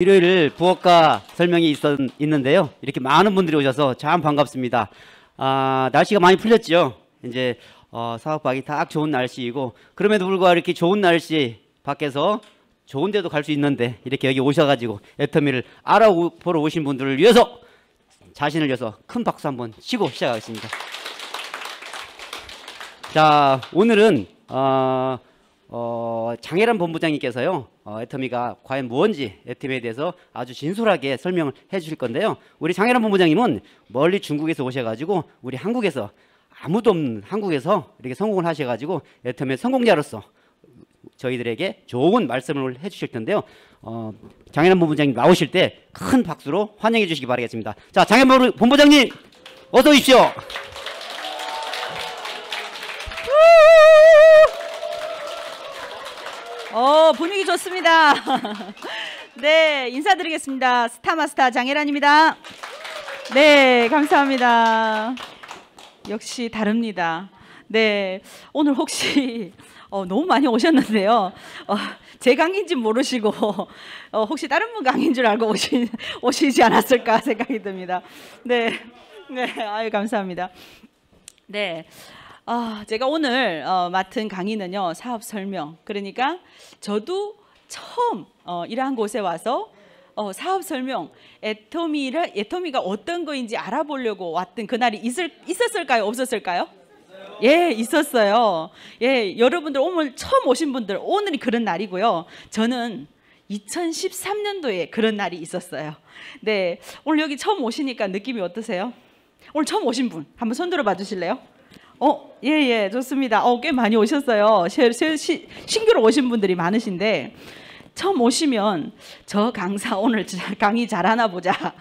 일요일 부엌가 설명이 있었, 있는데요. 이렇게 많은 분들이 오셔서 참 반갑습니다. 아, 날씨가 많이 풀렸죠. 이제 어, 사업하기 딱 좋은 날씨이고 그럼에도 불구하고 이렇게 좋은 날씨 밖에서 좋은 데도 갈 수 있는데 이렇게 여기 오셔가지고 애터미를 알아보러 오신 분들을 위해서 자신을 위해서 큰 박수 한번 치고 시작하겠습니다. 자 오늘은 어, 어, 장혜란 본부장님께서요. 어, 애터미가 과연 무언지 애터미에 대해서 아주 진솔하게 설명을 해주실 건데요. 우리 장혜란 본부장님은 멀리 중국에서 오셔가지고 우리 한국에서 아무도 없는 한국에서 이렇게 성공을 하셔가지고 애터미의 성공자로서 저희들에게 좋은 말씀을 해주실 텐데요. 어, 장혜란 본부장님 나오실 때 큰 박수로 환영해 주시기 바라겠습니다. 자, 장혜란 본부장님 어서 오십시오. 어, 분위기 좋습니다. 네, 인사드리겠습니다. 스타마스타 장혜란입니다. 네, 감사합니다. 역시 다릅니다. 네, 오늘 혹시 어, 너무 많이 오셨는데요. 어, 제 강의인지 모르시고 어, 혹시 다른 분 강의인 줄 알고 오시, 오시지 않았을까 생각이 듭니다. 네, 네, 아유 감사합니다. 네, 아, 제가 오늘 어, 맡은 강의는요, 사업 설명. 그러니까 저도 처음 어, 이러한 곳에 와서 어, 사업 설명, 애터미를, 애터미가 어떤 거인지 알아보려고 왔던 그날이 있을, 있었을까요? 없었을까요? 예, 있었어요. 예, 여러분들 오늘 처음 오신 분들 오늘이 그런 날이고요. 저는 2013년도에 그런 날이 있었어요. 네, 오늘 여기 처음 오시니까 느낌이 어떠세요? 오늘 처음 오신 분 한번 손 들어 봐 주실래요? 어, 예, 예, 좋습니다. 어, 꽤 많이 오셨어요. 시, 시, 신규로 오신 분들이 많으신데, 처음 오시면 저 강사 오늘 강의 잘하나 보자.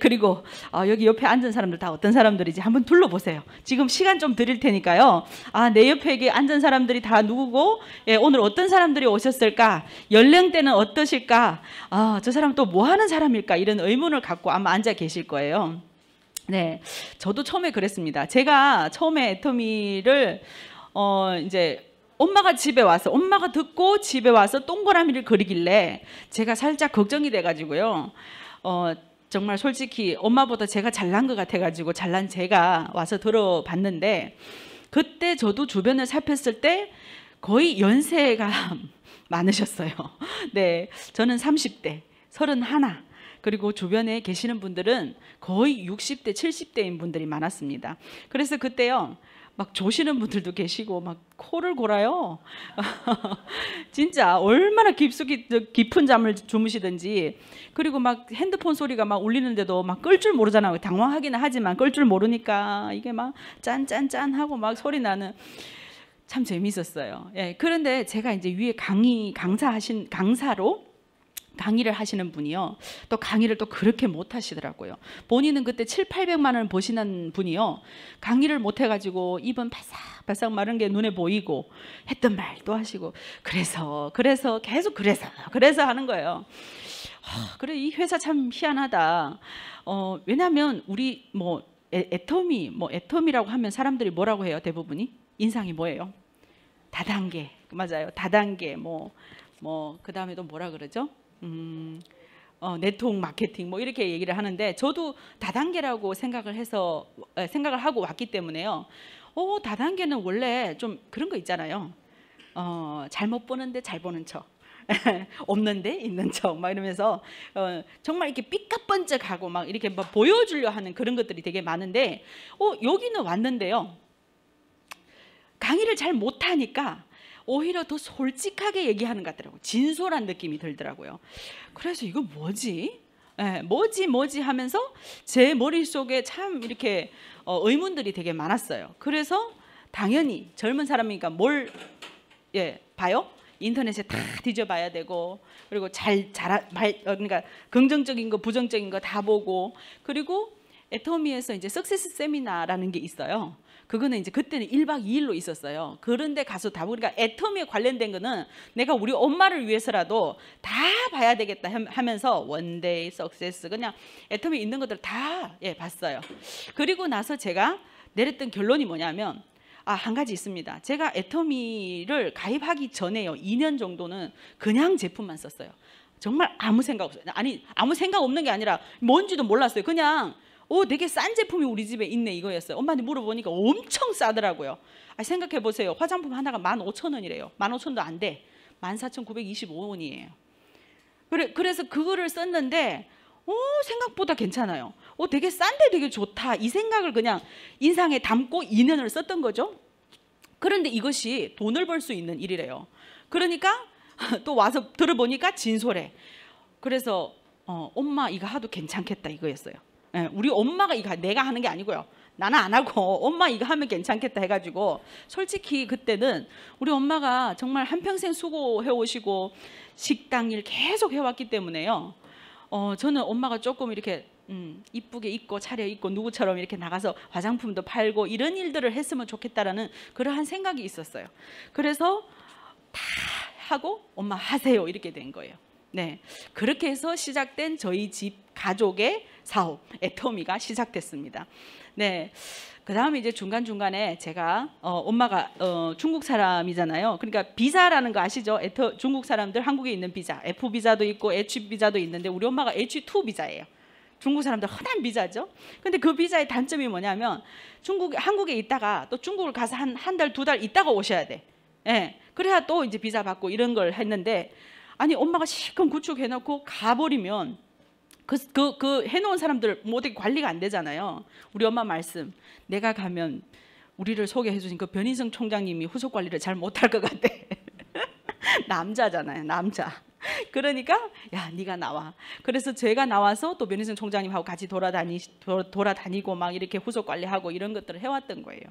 그리고 어, 여기 옆에 앉은 사람들 다 어떤 사람들이지 한번 둘러보세요. 지금 시간 좀 드릴 테니까요. 아, 내 옆에 앉은 사람들이 다 누구고 예, 오늘 어떤 사람들이 오셨을까? 연령대는 어떠실까? 아, 저 사람 또 뭐 하는 사람일까? 이런 의문을 갖고 아마 앉아 계실 거예요. 네, 저도 처음에 그랬습니다. 제가 처음에 애터미를 어 이제 엄마가 집에 와서 엄마가 듣고 집에 와서 동그라미를 그리길래 제가 살짝 걱정이 돼가지고요. 어 정말 솔직히 엄마보다 제가 잘난 것 같아가지고 잘난 제가 와서 들어봤는데 그때 저도 주변을 살폈을 때 거의 연세가 많으셨어요. 네, 저는 30대, 31. 그리고 주변에 계시는 분들은 거의 60대, 70대인 분들이 많았습니다. 그래서 그때요. 막 조시는 분들도 계시고 막 코를 골아요. 진짜 얼마나 깊숙이 깊은 잠을 주무시든지 그리고 막 핸드폰 소리가 막 울리는데도 막 끌 줄 모르잖아요. 당황하기는 하지만 끌 줄 모르니까 이게 막 짠짠짠 하고 막 소리 나는 참 재밌었어요. 예. 그런데 제가 이제 위에 강의 강사하신 강사로 강의를 하시는 분이요. 또 강의를 또 그렇게 못 하시더라고요. 본인은 그때 7, 800만 원을 보시는 분이요. 강의를 못 해가지고 입은 바싹바싹 마른 게 눈에 보이고 했던 말도 하시고 그래서 그래서 계속 그래서 그래서 하는 거예요. 아, 그래 이 회사 참 희한하다. 어, 왜냐하면 우리 뭐 애, 애텀이 뭐 애텀이라고 하면 사람들이 뭐라고 해요 대부분이 인상이 뭐예요? 다단계 맞아요. 다단계 뭐 뭐 그 다음에 또 뭐라 그러죠? 음, 어, 네트워크 마케팅 뭐 이렇게 얘기를 하는데 저도 다단계라고 생각을 해서 생각을 하고 왔기 때문에요. 어, 다단계는 원래 좀 그런 거 있잖아요. 어, 잘못 보는데 잘 보는 척. 없는데 있는 척 막 이러면서 어, 정말 이렇게 삐까번쩍하고 막 이렇게 막 보여주려 하는 그런 것들이 되게 많은데 어, 여기는 왔는데요 강의를 잘 못하니까 오히려 더 솔직하게 얘기하는 것 같더라고요. 진솔한 느낌이 들더라고요. 그래서 이거 뭐지? 예, 뭐지 뭐지 하면서 제 머릿속에 참 이렇게 어, 의문들이 되게 많았어요. 그래서 당연히 젊은 사람이니까 뭘 예, 봐요? 인터넷에 다 뒤져봐야 되고 그리고 잘 잘말 어, 그러니까 긍정적인 거 부정적인 거 다 보고 그리고 애터미에서 이제 석세스 세미나라는 게 있어요. 그거는 이제 그때는 1박 2일로 있었어요. 그런데 가서 다 보니까 애터미에 관련된 거는 내가 우리 엄마를 위해서라도 다 봐야 되겠다 하면서 원데이, 석세스 그냥 애터미 있는 것들 다 예, 봤어요. 그리고 나서 제가 내렸던 결론이 뭐냐면 아, 한 가지 있습니다. 제가 애터미를 가입하기 전에요. 2년 정도는 그냥 제품만 썼어요. 정말 아무 생각 없어요. 아니, 아무 생각 없는 게 아니라 뭔지도 몰랐어요. 그냥 오 되게 싼 제품이 우리 집에 있네 이거였어요. 엄마한테 물어보니까 엄청 싸더라고요. 아, 생각해보세요. 화장품 하나가 15,000원이래요. 15,000원도 안 돼. 14,925원이에요. 그래, 그래서 그거를 썼는데 오 생각보다 괜찮아요. 오 되게 싼데 되게 좋다. 이 생각을 그냥 인상에 담고 2년을 썼던 거죠. 그런데 이것이 돈을 벌 수 있는 일이래요. 그러니까 또 와서 들어보니까 진솔해. 그래서 어, 엄마 이거 하도 괜찮겠다 이거였어요. 예, 우리 엄마가 이거 내가 하는 게 아니고요. 나는 안 하고 엄마 이거 하면 괜찮겠다 해가지고 솔직히 그때는 우리 엄마가 정말 한평생 수고해 오시고 식당 일 계속 해왔기 때문에요. 어, 저는 엄마가 조금 이렇게 음, 이쁘게 입고 차려 입고 누구처럼 이렇게 나가서 화장품도 팔고 이런 일들을 했으면 좋겠다라는 그러한 생각이 있었어요. 그래서 다 하고 엄마 하세요 이렇게 된 거예요. 네, 그렇게 해서 시작된 저희 집 가족의 사업 애터미가 시작됐습니다. 네. 그 다음에 이제 중간중간에 제가 어, 엄마가 어, 중국 사람이잖아요. 그러니까 비자라는 거 아시죠? 애터, 중국 사람들 한국에 있는 비자. F 비자도 있고 H 비자도 있는데 우리 엄마가 H2 비자예요. 중국 사람들 흔한 비자죠. 근데 그 비자의 단점이 뭐냐면 중국 한국에 있다가 또 중국을 가서 한 한달두 달 있다가 오셔야 돼. 예. 그래야 또 이제 비자 받고 이런 걸 했는데 아니 엄마가 실컷 구축해 놓고 가버리면 그, 그, 그 해놓은 사람들 모두 관리가 안 되잖아요. 우리 엄마 말씀 내가 가면 우리를 소개해 주신 그 변인성 총장님이 후속 관리를 잘 못할 것 같아. 남자잖아요. 남자. 그러니까 야 네가 나와. 그래서 제가 나와서 또 변인성 총장님하고 같이 돌아다니 돌아다니고 막 이렇게 후속 관리하고 이런 것들을 해왔던 거예요.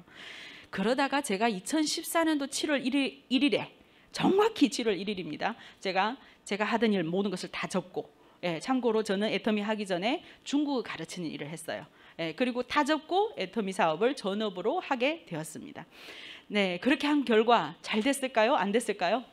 그러다가 제가 2014년도 7월 1일, 1일에 정확히 7월 1일입니다. 제가 제가 하던 일 모든 것을 다 접고 예, 참고로 저는 애터미 하기 전에 중국어 가르치는 일을 했어요. 예, 그리고 타접고 애터미 사업을 전업으로 하게 되었습니다. 네, 그렇게 한 결과 잘 됐을까요? 안 됐을까요?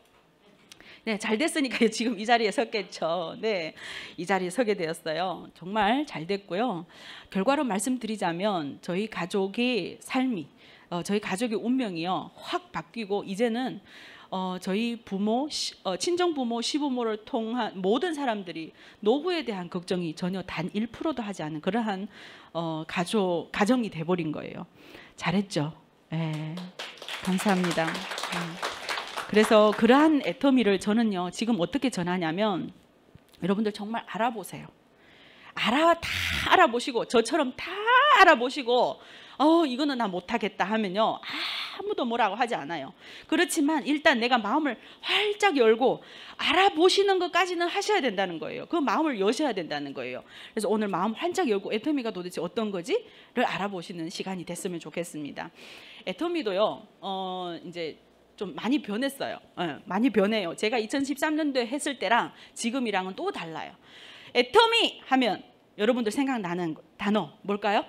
네, 잘 됐으니까 지금 이 자리에 섰겠죠. 네, 이 자리에 서게 되었어요. 정말 잘 됐고요. 결과로 말씀드리자면 저희 가족의 삶이, 어, 저희 가족의 운명이요 확 바뀌고 이제는 어, 저희 부모, 시, 어, 친정 부모, 시부모를 통한 모든 사람들이 노후에 대한 걱정이 전혀 단 1%도 하지 않은 그러한 어, 가족 가정이 돼버린 거예요. 잘했죠. 네. 감사합니다. 음. 그래서 그러한 애터미를 저는요 지금 어떻게 전하냐면 여러분들 정말 알아보세요. 알아 다 알아보시고 저처럼 다 알아보시고 어 이거는 나 못하겠다 하면요 아무도 뭐라고 하지 않아요. 그렇지만 일단 내가 마음을 활짝 열고 알아보시는 것까지는 하셔야 된다는 거예요. 그 마음을 여셔야 된다는 거예요. 그래서 오늘 마음 활짝 열고 애터미가 도대체 어떤 거지를 알아보시는 시간이 됐으면 좋겠습니다. 애터미도요. 어 이제 좀 많이 변했어요. 네, 많이 변해요. 제가 2013년도에 했을 때랑 지금이랑은 또 달라요. 애터미 하면 여러분들 생각나는 단어 뭘까요?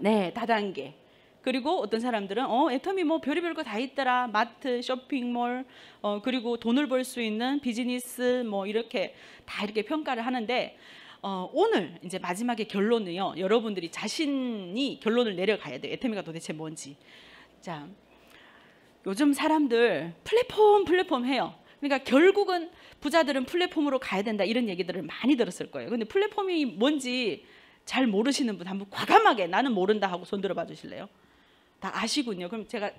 네, 다단계. 그리고 어떤 사람들은 어, 애터미뭐 별의별 거 다 있더라. 마트, 쇼핑몰, 어, 그리고 돈을 벌 수 있는 비즈니스 뭐 이렇게 다 이렇게 평가를 하는데 어, 오늘 이제 마지막에 결론은요. 여러분들이 자신이 결론을 내려가야 돼 애터미가 도대체 뭔지. 자, 요즘 사람들 플랫폼 플랫폼 해요. 그러니까 결국은 부자들은 플랫폼으로 가야 된다 이런 얘기들을 많이 들었을 거예요. 근데 플랫폼이 뭔지 잘 모르시는 분 한번 과감하게 나는 모른다 하고 손 들어봐 주실래요? 다 아시군요. 그럼 제가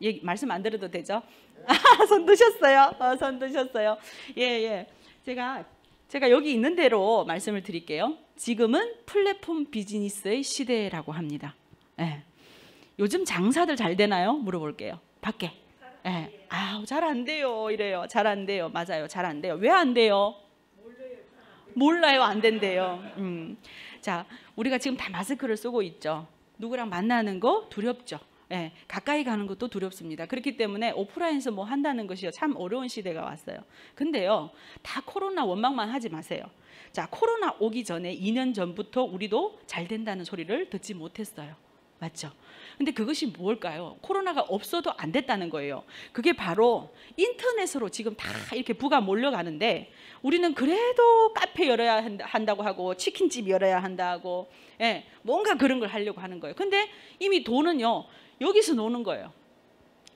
얘기, 말씀 안 드려도 되죠? 아, 손 드셨어요. 어, 손 드셨어요. 예, 예. 제가 제가 여기 있는 대로 말씀을 드릴게요. 지금은 플랫폼 비즈니스의 시대라고 합니다. 예. 요즘 장사들 잘 되나요? 물어볼게요. 밖에. 예. 아우, 잘 안 돼요. 이래요. 잘 안 돼요. 맞아요. 잘 안 돼요. 왜 안 돼요? 몰라요. 안 된대요. 음. 자, 우리가 지금 다 마스크를 쓰고 있죠. 누구랑 만나는 거 두렵죠. 예, 가까이 가는 것도 두렵습니다. 그렇기 때문에 오프라인에서 뭐 한다는 것이참 어려운 시대가 왔어요. 근데요, 다 코로나 원망만 하지 마세요. 자, 코로나 오기 전에 2년 전부터 우리도 잘 된다는 소리를 듣지 못했어요. 맞죠? 근데 그것이 뭘까요? 코로나가 없어도 안 됐다는 거예요. 그게 바로 인터넷으로 지금 다 이렇게 부가 몰려가는데 우리는 그래도 카페 열어야 한다고 하고 치킨집 열어야 한다고 예, 뭔가 그런 걸 하려고 하는 거예요. 근데 이미 돈은요 여기서 노는 거예요.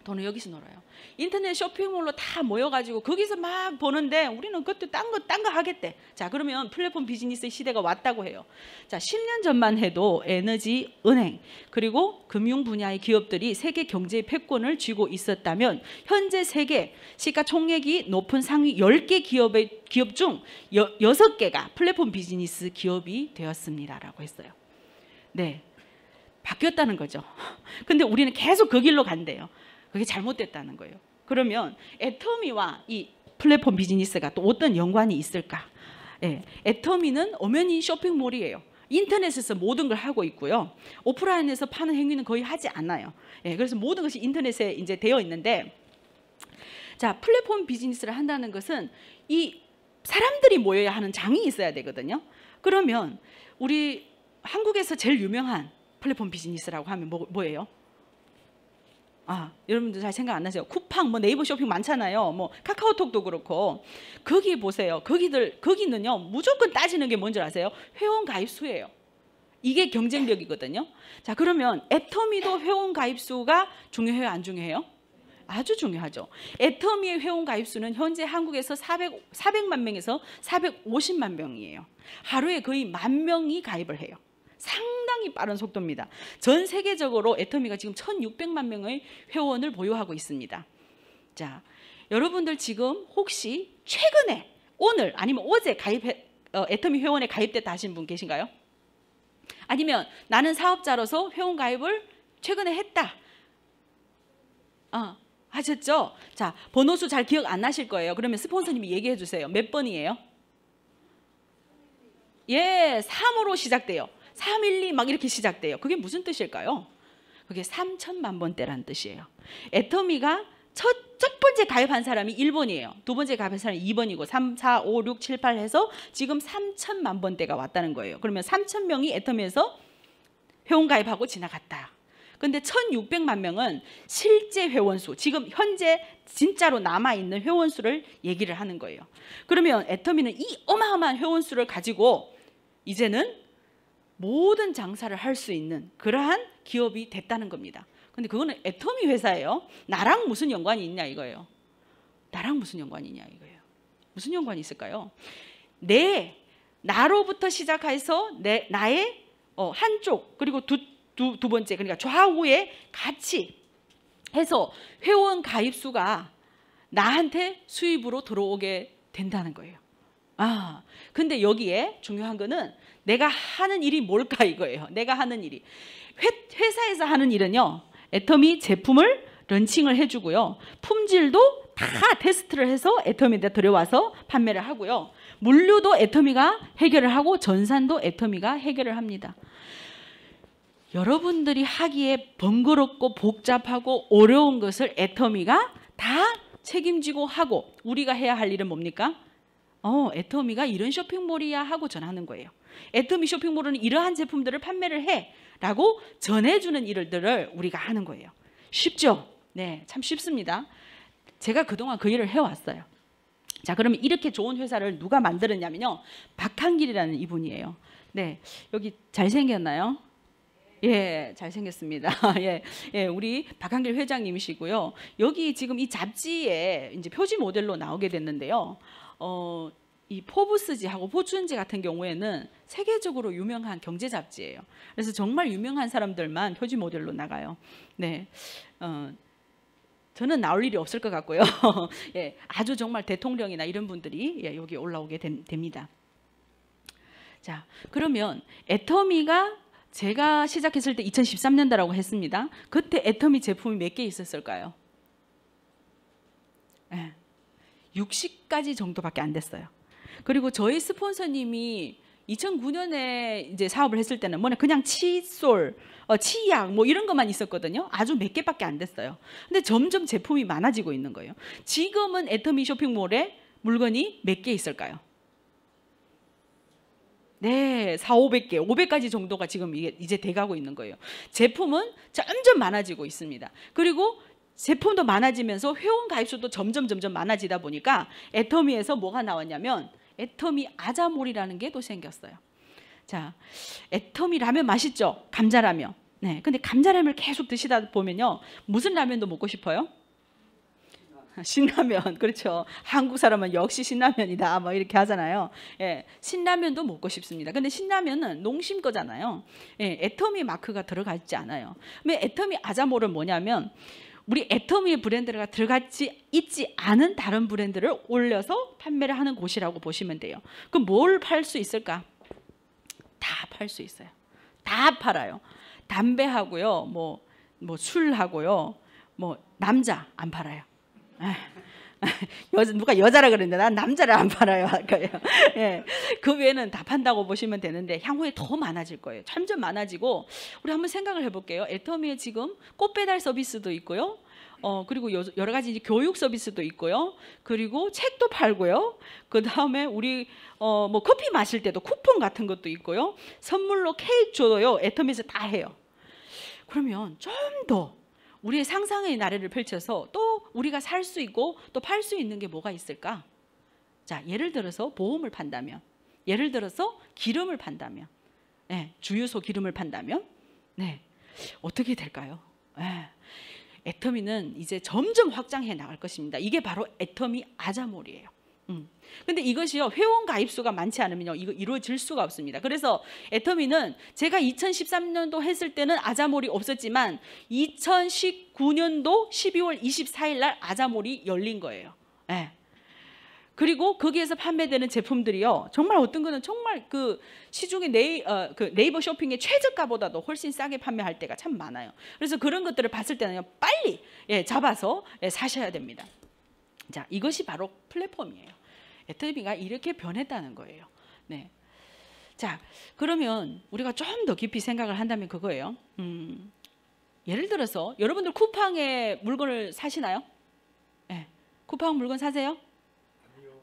돈을 여기서 놀아요. 인터넷 쇼핑몰로 다 모여가지고 거기서 막 보는데 우리는 그것도 딴거 딴 거 하겠대. 자 그러면 플랫폼 비즈니스 시대가 왔다고 해요. 자 10년 전만 해도 에너지, 은행 그리고 금융 분야의 기업들이 세계 경제의 패권을 쥐고 있었다면 현재 세계 시가총액이 높은 상위 10개 기업의 기업 중 여, 6개가 플랫폼 비즈니스 기업이 되었습니다라고 했어요. 네. 바뀌었다는 거죠. 근데 우리는 계속 그 길로 간대요. 그게 잘못됐다는 거예요. 그러면 애터미와 이 플랫폼 비즈니스가 또 어떤 연관이 있을까? 예, 애터미는 엄연히 쇼핑몰이에요. 인터넷에서 모든 걸 하고 있고요. 오프라인에서 파는 행위는 거의 하지 않아요. 예, 그래서 모든 것이 인터넷에 이제 되어 있는데 자 플랫폼 비즈니스를 한다는 것은 이 사람들이 모여야 하는 장이 있어야 되거든요. 그러면 우리 한국에서 제일 유명한 플랫폼 비즈니스라고 하면 뭐, 뭐예요? 아, 여러분들 잘 생각 안 나세요? 쿠팡, 뭐 네이버 쇼핑 많잖아요. 뭐 카카오톡도 그렇고. 거기 보세요. 거기들, 거기는요, 무조건 따지는 게 뭔지 아세요? 회원 가입수예요. 이게 경쟁력이거든요. 자, 그러면 애터미도 회원 가입수가 중요해요? 안 중요해요? 아주 중요하죠. 애터미의 회원 가입수는 현재 한국에서 400, 400만 명에서 450만 명이에요. 하루에 거의 만 명이 가입을 해요. 상당히 빠른 속도입니다. 전 세계적으로 애터미가 지금 1600만 명의 회원을 보유하고 있습니다. 자, 여러분들 지금 혹시 최근에 오늘 아니면 어제 가입 어, 애터미 회원에 가입됐다 하신 분 계신가요? 아니면 나는 사업자로서 회원 가입을 최근에 했다. 어, 하셨죠? 자, 번호 수잘 기억 안 나실 거예요. 그러면 스폰서님이 얘기해 주세요. 몇 번이에요? 예, 3으로 시작돼요. 312막 이렇게 시작돼요. 그게 무슨 뜻일까요? 그게 3천만 번대란 뜻이에요. 애터미가 첫, 첫 번째 가입한 사람이 1번이에요. 두 번째 가입한 사람이 2번이고 3, 4, 5, 6, 7, 8 해서 지금 3천만 번대가 왔다는 거예요. 그러면 3천 명이 애터미에서 회원 가입하고 지나갔다. 근데 1,600만 명은 실제 회원 수, 지금 현재 진짜로 남아 있는 회원 수를 얘기를 하는 거예요. 그러면 애터미는 이 어마어마한 회원 수를 가지고 이제는 모든 장사를 할 수 있는 그러한 기업이 됐다는 겁니다. 근데 그거는 애터미 회사예요. 나랑 무슨 연관이 있냐 이거예요. 나랑 무슨 연관이 있냐 이거예요. 무슨 연관이 있을까요? 내 나로부터 시작해서 내 나의 어, 한쪽 그리고 두, 두, 두 번째 그러니까 좌우에 같이 해서 회원 가입 수가 나한테 수입으로 들어오게 된다는 거예요. 아, 근데 여기에 중요한 거는 내가 하는 일이 뭘까 이거예요. 내가 하는 일이. 회, 사에서 하는 일은요. 애터미 제품을 런칭을 해주고요. 품질도 다 테스트를 해서 애터미에 들여와서 판매를 하고요. 물류도 애터미가 해결을 하고 전산도 애터미가 해결을 합니다. 여러분들이 하기에 번거롭고 복잡하고 어려운 것을 애터미가 다 책임지고 하고 우리가 해야 할 일은 뭡니까? 어, 애터미가 이런 쇼핑몰이야 하고 전하는 거예요. 애터미 쇼핑몰은 이러한 제품들을 판매를 해라고 전해주는 일들을 우리가 하는 거예요. 쉽죠? 네, 참 쉽습니다. 제가 그동안 그 일을 해왔어요. 자, 그러면 이렇게 좋은 회사를 누가 만들었냐면요. 박한길이라는 이분이에요. 네, 여기 잘생겼나요? 예, 잘생겼습니다. 예, 예, 우리 박한길 회장님이시고요. 여기 지금 이 잡지에 이제 표지 모델로 나오게 됐는데요. 어, 이 포브스지하고 포춘지 같은 경우에는 세계적으로 유명한 경제 잡지예요. 그래서 정말 유명한 사람들만 표지 모델로 나가요. 네. 어, 저는 나올 일이 없을 것 같고요. 예, 아주 정말 대통령이나 이런 분들이 예, 여기 올라오게 된, 됩니다. 자, 그러면 애터미가 제가 시작했을 때 2013년도라고 했습니다. 그때 애터미 제품이 몇 개 있었을까요? 예, 60가지 정도밖에 안 됐어요. 그리고 저희 스폰서님이 2009년에 이제 사업을 했을 때는 뭐냐 그냥 칫솔, 어, 치약 뭐 이런 것만 있었거든요. 아주 몇 개밖에 안 됐어요. 근데 점점 제품이 많아지고 있는 거예요. 지금은 애터미 쇼핑몰에 물건이 몇 개 있을까요? 네, 4, 500개, 500가지 정도가 지금 이제 돼가고 있는 거예요. 제품은 점점 많아지고 있습니다. 그리고 제품도 많아지면서 회원 가입수도 점점 점점 많아지다 보니까 애터미에서 뭐가 나왔냐면 애터미 아자몰이라는 게 또 생겼어요. 자, 애터미 라면 맛있죠? 감자라면. 네, 근데 감자라면을 계속 드시다 보면요, 무슨 라면도 먹고 싶어요? 아, 신라면 그렇죠 한국 사람은 역시 신라면이다 뭐 이렇게 하잖아요 예 신라면도 먹고 싶습니다 근데 신라면은 농심 거잖아요 예 애터미 마크가 들어가 있지 않아요 왜 애터미 아자모는 뭐냐면 우리 애터미의 브랜드가 들어갔지 있지 않은 다른 브랜드를 올려서 판매를 하는 곳이라고 보시면 돼요. 그럼 뭘 팔 수 있을까? 다 팔 수 있어요. 다 팔아요. 담배하고요, 뭐, 뭐 술하고요, 뭐 남자 안 팔아요. 에이. 예. 여자 누가 여자라 그랬는데 난 남자를 안 팔아요 할거예요 예. 그 외에는 다 판다고 보시면 되는데 향후에 더 많아질 거예요. 점점 많아지고 우리 한번 생각을 해볼게요. 애터미에 지금 꽃 배달 서비스도 있고요. 어 그리고 여, 여러 가지 이제 교육 서비스도 있고요. 그리고 책도 팔고요. 그 다음에 우리 어 뭐 커피 마실 때도 쿠폰 같은 것도 있고요. 선물로 케이크 줘요. 애터미에서 다 해요. 그러면 좀더 우리의 상상의 나래를 펼쳐서 또 우리가 살 수 있고 또 팔 수 있는 게 뭐가 있을까? 자, 예를 들어서 보험을 판다면, 예를 들어서 기름을 판다면, 네, 주유소 기름을 판다면, 네, 어떻게 될까요? 네. 애터미는 이제 점점 확장해 나갈 것입니다. 이게 바로 애터미 아자몰이에요. 음. 근데 이것이요 회원 가입수가 많지 않으면요 이거 이루어질 수가 없습니다. 그래서 애터미는 제가 2013년도 했을 때는 아자몰이 없었지만 2019년도 12월 24일 날 아자몰이 열린 거예요. 예. 그리고 거기에서 판매되는 제품들이요. 정말 어떤 거는 정말 그 시중에 네이, 어, 그 네이버 쇼핑의 최저가보다도 훨씬 싸게 판매할 때가 참 많아요. 그래서 그런 것들을 봤을 때는요. 빨리 예, 잡아서 예, 사셔야 됩니다. 자, 이것이 바로 플랫폼이에요. 애터미가 이렇게 변했다는 거예요. 네. 자, 그러면 우리가 좀 더 깊이 생각을 한다면 그거예요. 음, 예를 들어서 여러분들 쿠팡에 물건을 사시나요? 네. 쿠팡 물건 사세요?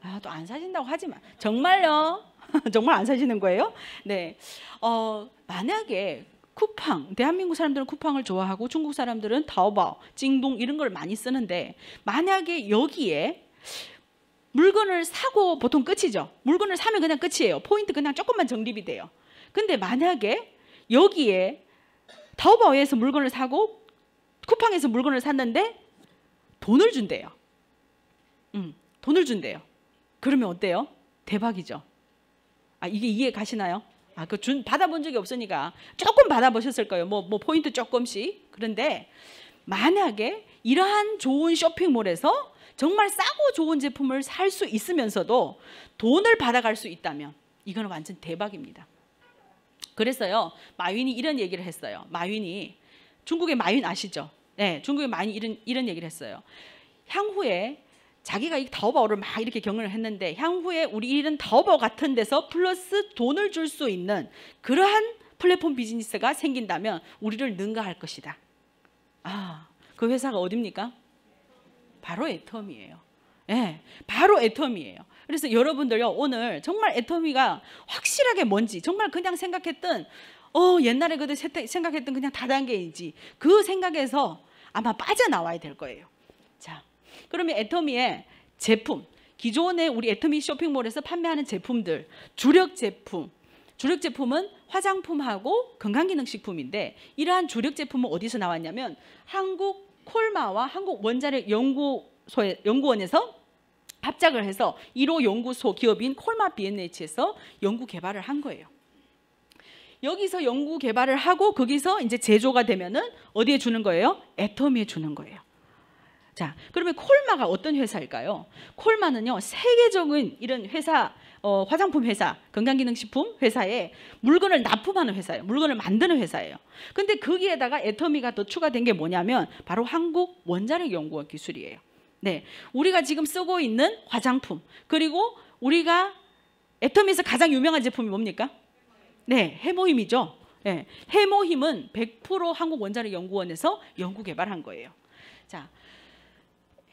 아, 또 안 사신다고 하지만 정말요? 정말 안 사시는 거예요? 네. 어, 만약에 쿠팡, 대한민국 사람들은 쿠팡을 좋아하고 중국 사람들은 다오바오, 징동 이런 걸 많이 쓰는데 만약에 여기에 물건을 사고 보통 끝이죠. 물건을 사면 그냥 끝이에요. 포인트 그냥 조금만 적립이 돼요. 근데 만약에 여기에 타오바오에서 물건을 사고 쿠팡에서 물건을 샀는데 돈을 준대요. 음, 돈을 준대요. 그러면 어때요? 대박이죠. 아 이게 이해 가시나요? 아그 준 받아본 적이 없으니까 조금 받아보셨을 거예요. 뭐뭐 뭐 포인트 조금씩. 그런데 만약에 이러한 좋은 쇼핑몰에서 정말 싸고 좋은 제품을 살 수 있으면서도 돈을 받아갈 수 있다면 이거는 완전 대박입니다. 그래서요 마윈이 이런 얘기를 했어요. 마윈이 중국의 마윈 아시죠? 네, 중국의 마윈 이런 이런 얘기를 했어요. 향후에 자기가 이 다오바오를 막 이렇게 경영을 했는데 향후에 우리 이런 다오바오 같은 데서 플러스 돈을 줄 수 있는 그러한 플랫폼 비즈니스가 생긴다면 우리를 능가할 것이다. 아, 그 회사가 어딥니까? 바로 애텀이에요. 예, 바로 애텀이에요. 그래서 여러분들요 오늘 정말 애터미가 확실하게 뭔지 정말 그냥 생각했던 어 옛날에 그들 생각했던 그냥 다단계인지 그 생각에서 아마 빠져나와야 될 거예요. 자, 그러면 애터미의 제품 기존에 우리 애터미 쇼핑몰에서 판매하는 제품들 주력 제품 주력 제품은 화장품하고 건강기능식품인데 이러한 주력 제품은 어디서 나왔냐면 한국 콜마와 한국 원자력 연구소의 연구원에서 합작을 해서 1호 연구소 기업인 콜마 BNH에서 연구 개발을 한 거예요. 여기서 연구 개발을 하고 거기서 이제 제조가 되면은 어디에 주는 거예요? 애터미에 주는 거예요. 자, 그러면 콜마가 어떤 회사일까요? 콜마는요, 세계적인 이런 회사 어, 화장품 회사, 건강기능식품 회사에 물건을 납품하는 회사예요. 물건을 만드는 회사예요. 근데 거기에다가 애터미가 더 추가된 게 뭐냐면 바로 한국 원자력 연구원 기술이에요. 네, 우리가 지금 쓰고 있는 화장품 그리고 우리가 애터미에서 가장 유명한 제품이 뭡니까? 네, 해모힘이죠 네, 해모힘은100% 한국 원자력 연구원에서 연구 개발한 거예요. 자,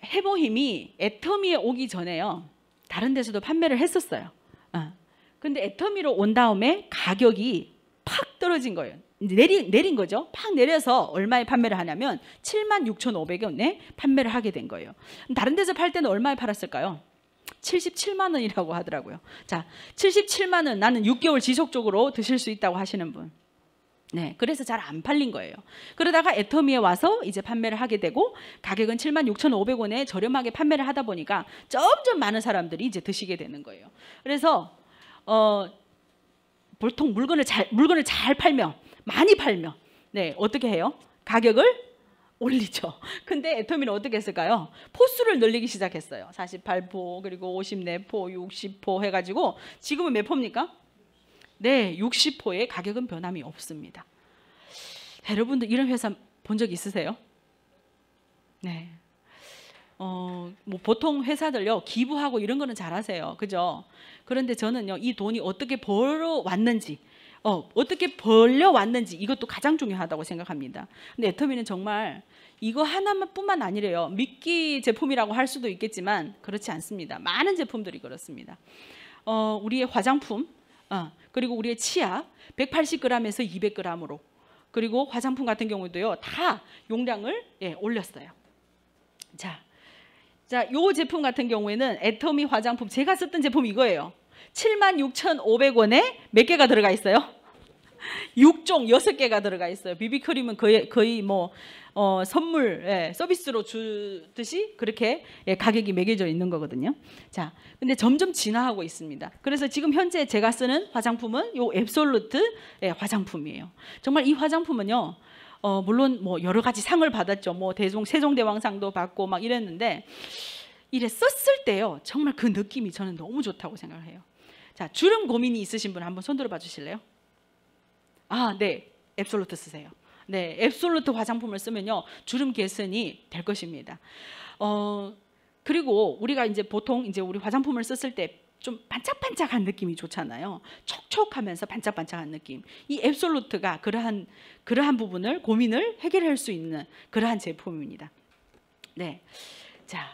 해모힘이 애터미에 오기 전에요. 다른 데서도 판매를 했었어요. 어. 근데 애터미로 온 다음에 가격이 팍 떨어진 거예요. 내리, 내린 거죠. 팍 내려서 얼마에 판매를 하냐면 76,500원에 판매를 하게 된 거예요. 다른 데서 팔 때는 얼마에 팔았을까요? 77만 원이라고 하더라고요. 자, 77만 원 나는 6개월 지속적으로 드실 수 있다고 하시는 분. 네, 그래서 잘 안 팔린 거예요. 그러다가 애터미에 와서 이제 판매를 하게 되고 가격은 76,500원에 저렴하게 판매를 하다 보니까 점점 많은 사람들이 이제 드시게 되는 거예요. 그래서 어, 보통 물건을 잘 물건을 잘 팔면 많이 팔면 네, 어떻게 해요? 가격을 올리죠. 근데 애터미는 어떻게 했을까요? 포수를 늘리기 시작했어요. 48포 그리고 5 0내포 60포 해가지고 지금은 몇 포입니까? 네, 60호의 가격은 변함이 없습니다. 여러분들 이런 회사 본 적 있으세요? 네. 어, 뭐 보통 회사들요 기부하고 이런 거는 잘하세요, 그죠? 그런데 저는요 이 돈이 어떻게 벌어 왔는지, 어, 어떻게 벌려 왔는지 이것도 가장 중요하다고 생각합니다. 근데 애터미는 정말 이거 하나만 뿐만 아니래요. 미끼 제품이라고 할 수도 있겠지만 그렇지 않습니다. 많은 제품들이 그렇습니다. 어, 우리의 화장품, 어, 그리고 우리의 치아 180g에서 200g으로 그리고 화장품 같은 경우도요 다 용량을 예, 올렸어요. 자, 자, 요 제품 같은 경우에는 애터미 화장품 제가 썼던 제품 이거예요. 76,500원에 몇 개가 들어가 있어요? 6종 6개가 들어가 있어요. 비비크림은 거의 거의 뭐 어, 선물 예, 서비스로 주듯이 그렇게 예, 가격이 매겨져 있는 거거든요. 자, 근데 점점 진화하고 있습니다. 그래서 지금 현재 제가 쓰는 화장품은 요 앱솔루트 예, 화장품이에요. 정말 이 화장품은요. 어, 물론 뭐 여러 가지 상을 받았죠. 뭐 대종 세종대왕상도 받고 막 이랬는데 이래 썼을 때요. 정말 그 느낌이 저는 너무 좋다고 생각 해요. 자, 주름 고민이 있으신 분 한번 손 들어 봐 주실래요? 아, 네. 앱솔루트 쓰세요. 네, 앱솔루트 화장품을 쓰면요. 주름 개선이 될 것입니다. 어, 그리고 우리가 이제 보통 이제 우리 화장품을 썼을 때 좀 반짝반짝한 느낌이 좋잖아요. 촉촉하면서 반짝반짝한 느낌. 이 앱솔루트가 그러한 그러한 부분을 고민을 해결할 수 있는 그러한 제품입니다. 네. 자.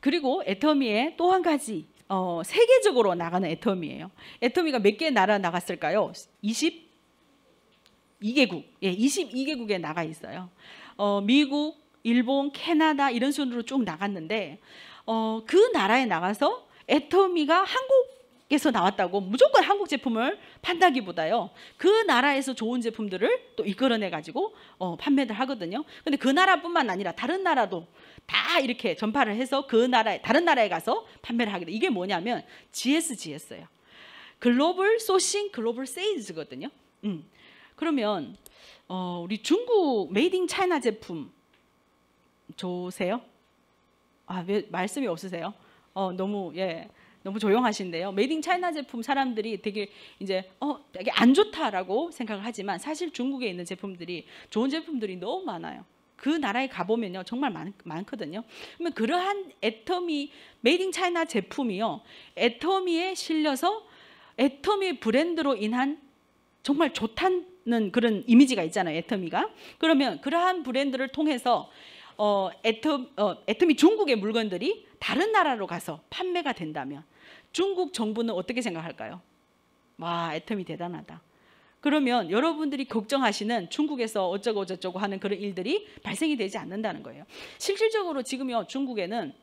그리고 에터미의 또한 가지 어, 세계적으로 나가는 애터미예요. 애터미가 몇 개 나라 나갔을까요? 2 2개국, 예, 22개국에 나가 있어요. 어, 미국, 일본, 캐나다 이런 순으로 쭉 나갔는데 어, 그 나라에 나가서 애터미가 한국에서 나왔다고 무조건 한국 제품을 판다기보다요 그 나라에서 좋은 제품들을 또 이끌어내 가지고 어, 판매를 하거든요. 근데 그 나라뿐만 아니라 다른 나라도 다 이렇게 전파를 해서 그 나라에 다른 나라에 가서 판매를 하게 돼. 이게 뭐냐면 GSGS예요. 글로벌 소싱 글로벌 세일즈거든요. 음. 그러면 어, 우리 중국 메이드 인 차이나 제품 좋으세요? 아, 왜, 말씀이 없으세요? 어, 너무 예. 너무 조용하신데요. 메이딩 차이나 제품 사람들이 되게 이제 어되게안 좋다라고 생각을 하지만 사실 중국에 있는 제품들이 좋은 제품들이 너무 많아요. 그 나라에 가보면요 정말 많, 많거든요. 그러면 그러한 애터미 메이딩 차이나 제품이요 애터미에 실려서 애터미 브랜드로 인한 정말 좋다는 그런 이미지가 있잖아요 애터미가 그러면 그러한 브랜드를 통해서 어, 애터, 어, 애터미 중국의 물건들이 다른 나라로 가서 판매가 된다면 중국 정부는 어떻게 생각할까요? 와 애터미 대단하다 그러면 여러분들이 걱정하시는 중국에서 어쩌고 저쩌고 하는 그런 일들이 발생이 되지 않는다는 거예요. 실질적으로 지금요 중국에는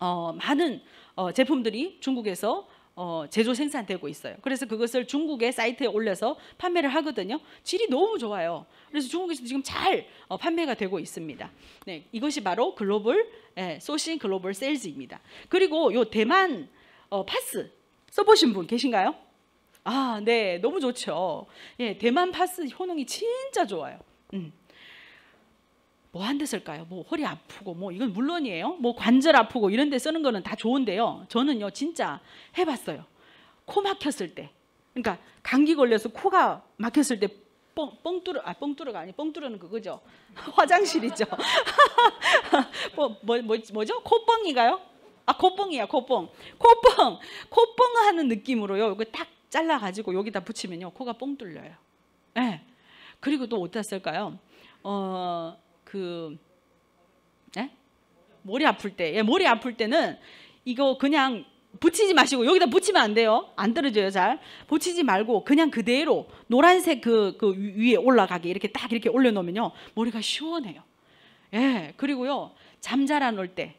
어, 많은 어, 제품들이 중국에서 어, 제조 생산되고 있어요. 그래서 그것을 중국의 사이트에 올려서 판매를 하거든요. 질이 너무 좋아요. 그래서 중국에서 지금 잘 어, 판매가 되고 있습니다. 네, 이것이 바로 글로벌 예, 소싱 글로벌 세일즈입니다. 그리고 요 대만 어, 파스 써보신 분 계신가요? 아, 네, 너무 좋죠. 예, 대만 파스 효능이 진짜 좋아요. 음. 뭐한 데쓸까요? 뭐 허리 아프고 뭐 이건 물론이에요. 뭐 관절 아프고 이런 데 쓰는 거는 다 좋은데요. 저는요 진짜 해봤어요. 코 막혔을 때, 그러니까 감기 걸려서 코가 막혔을 때 뻥, 뻥 뚫어, 아, 뻥 뚫어가 아니, 뻥 뚫어는 그거죠. 화장실이죠. 뭐, 뭐, 뭐, 뭐죠? 코뻥이가요? 아, 코뻥이야, 코뻥. 코뻥! 코뻥 하는 느낌으로요. 이거 딱 잘라가지고 여기다 붙이면요. 코가 뽕 뚫려요. 예. 네. 그리고 또 어디다 쓸까요? 어, 그, 예? 머리 아플 때. 예, 머리 아플 때는 이거 그냥 붙이지 마시고 여기다 붙이면 안 돼요. 안 떨어져요, 잘. 붙이지 말고 그냥 그대로 노란색 그, 그 위에 올라가게 이렇게 딱 이렇게 올려놓으면요. 머리가 시원해요. 예, 그리고요. 잠잘 안올 때.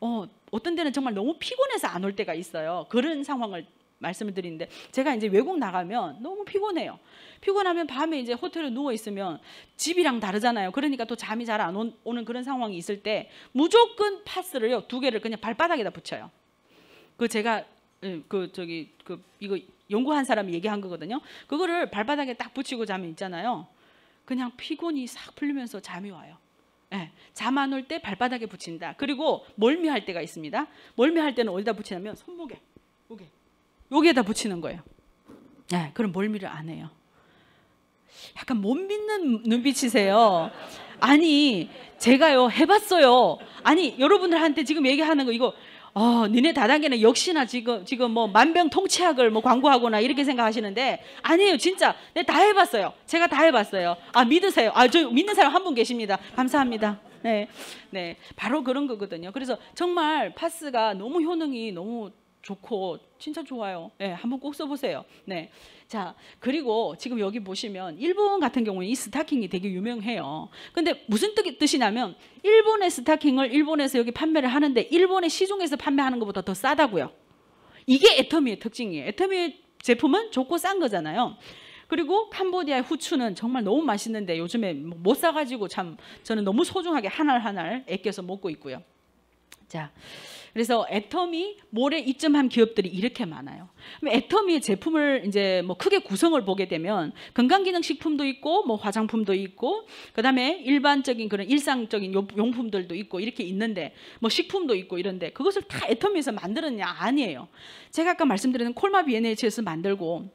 어, 어떤 때는 정말 너무 피곤해서 안 올 때가 있어요. 그런 상황을 말씀을 드리는데 제가 이제 외국 나가면 너무 피곤해요. 피곤하면 밤에 이제 호텔에 누워 있으면 집이랑 다르잖아요. 그러니까 또 잠이 잘 안 오는 그런 상황이 있을 때 무조건 파스를요 두 개를 그냥 발바닥에다 붙여요. 그 제가 예, 그 저기 그 이거 연구한 사람이 얘기한 거거든요. 그거를 발바닥에 딱 붙이고 자면 있잖아요. 그냥 피곤이 싹 풀리면서 잠이 와요. 예, 잠 안 올 때 발바닥에 붙인다. 그리고 멀미할 때가 있습니다. 멀미할 때는 어디다 붙이냐면 손목에, 목에. 여기에다 붙이는 거예요. 네, 그럼 멀미를 안 해요. 약간 못 믿는 눈빛이세요. 아니, 제가요, 해봤어요. 아니, 여러분들한테 지금 얘기하는 거 이거, 어, 니네 다단계는 역시나 지금, 지금 뭐 만병통치약을 뭐 광고하거나 이렇게 생각하시는데, 아니에요, 진짜. 네, 다 해봤어요. 제가 다 해봤어요. 아, 믿으세요. 아, 저 믿는 사람 한 분 계십니다. 감사합니다. 네, 네, 바로 그런 거거든요. 그래서 정말 파스가 너무 효능이 너무 좋고 진짜 좋아요. 네, 한번 꼭 써보세요. 네, 자 그리고 지금 여기 보시면 일본 같은 경우에 이 스타킹이 되게 유명해요. 근데 무슨 뜻, 뜻이냐면 일본의 스타킹을 일본에서 여기 판매를 하는데 일본의 시중에서 판매하는 것보다 더 싸다고요. 이게 애터미의 특징이에요. 애터미의 제품은 좋고 싼 거잖아요. 그리고 캄보디아의 후추는 정말 너무 맛있는데 요즘에 뭐 못 사가지고 참 저는 너무 소중하게 한 알 한알 애껴서 먹고 있고요. 자. 그래서 애텀미모래 입점한 기업들이 이렇게 많아요. 애텀이 제품을 이제 뭐 크게 구성을 보게 되면 건강기능식품도 있고 뭐 화장품도 있고 그다음에 일반적인 그런 일상적인 용품들도 있고 이렇게 있는데 뭐 식품도 있고 이런데 그것을 다 애텀에서 만들었냐 아니에요. 제가 아까 말씀드린 콜마 BNH에서 만들고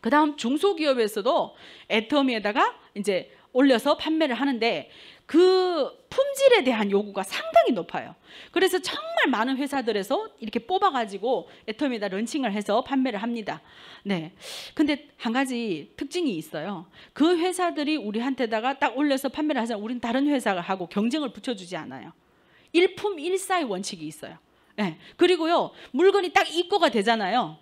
그다음 중소기업에서도 애텀에다가 이제 올려서 판매를 하는데 그 품질에 대한 요구가 상당히 높아요. 그래서 정말 많은 회사들에서 이렇게 뽑아가지고 애터미다 런칭을 해서 판매를 합니다. 네. 근데 한 가지 특징이 있어요. 그 회사들이 우리한테다가 딱 올려서 판매를 하자. 면 우린 다른 회사하고 경쟁을 붙여주지 않아요. 일품일사의 원칙이 있어요. 네. 그리고요, 물건이 딱 입고가 되잖아요.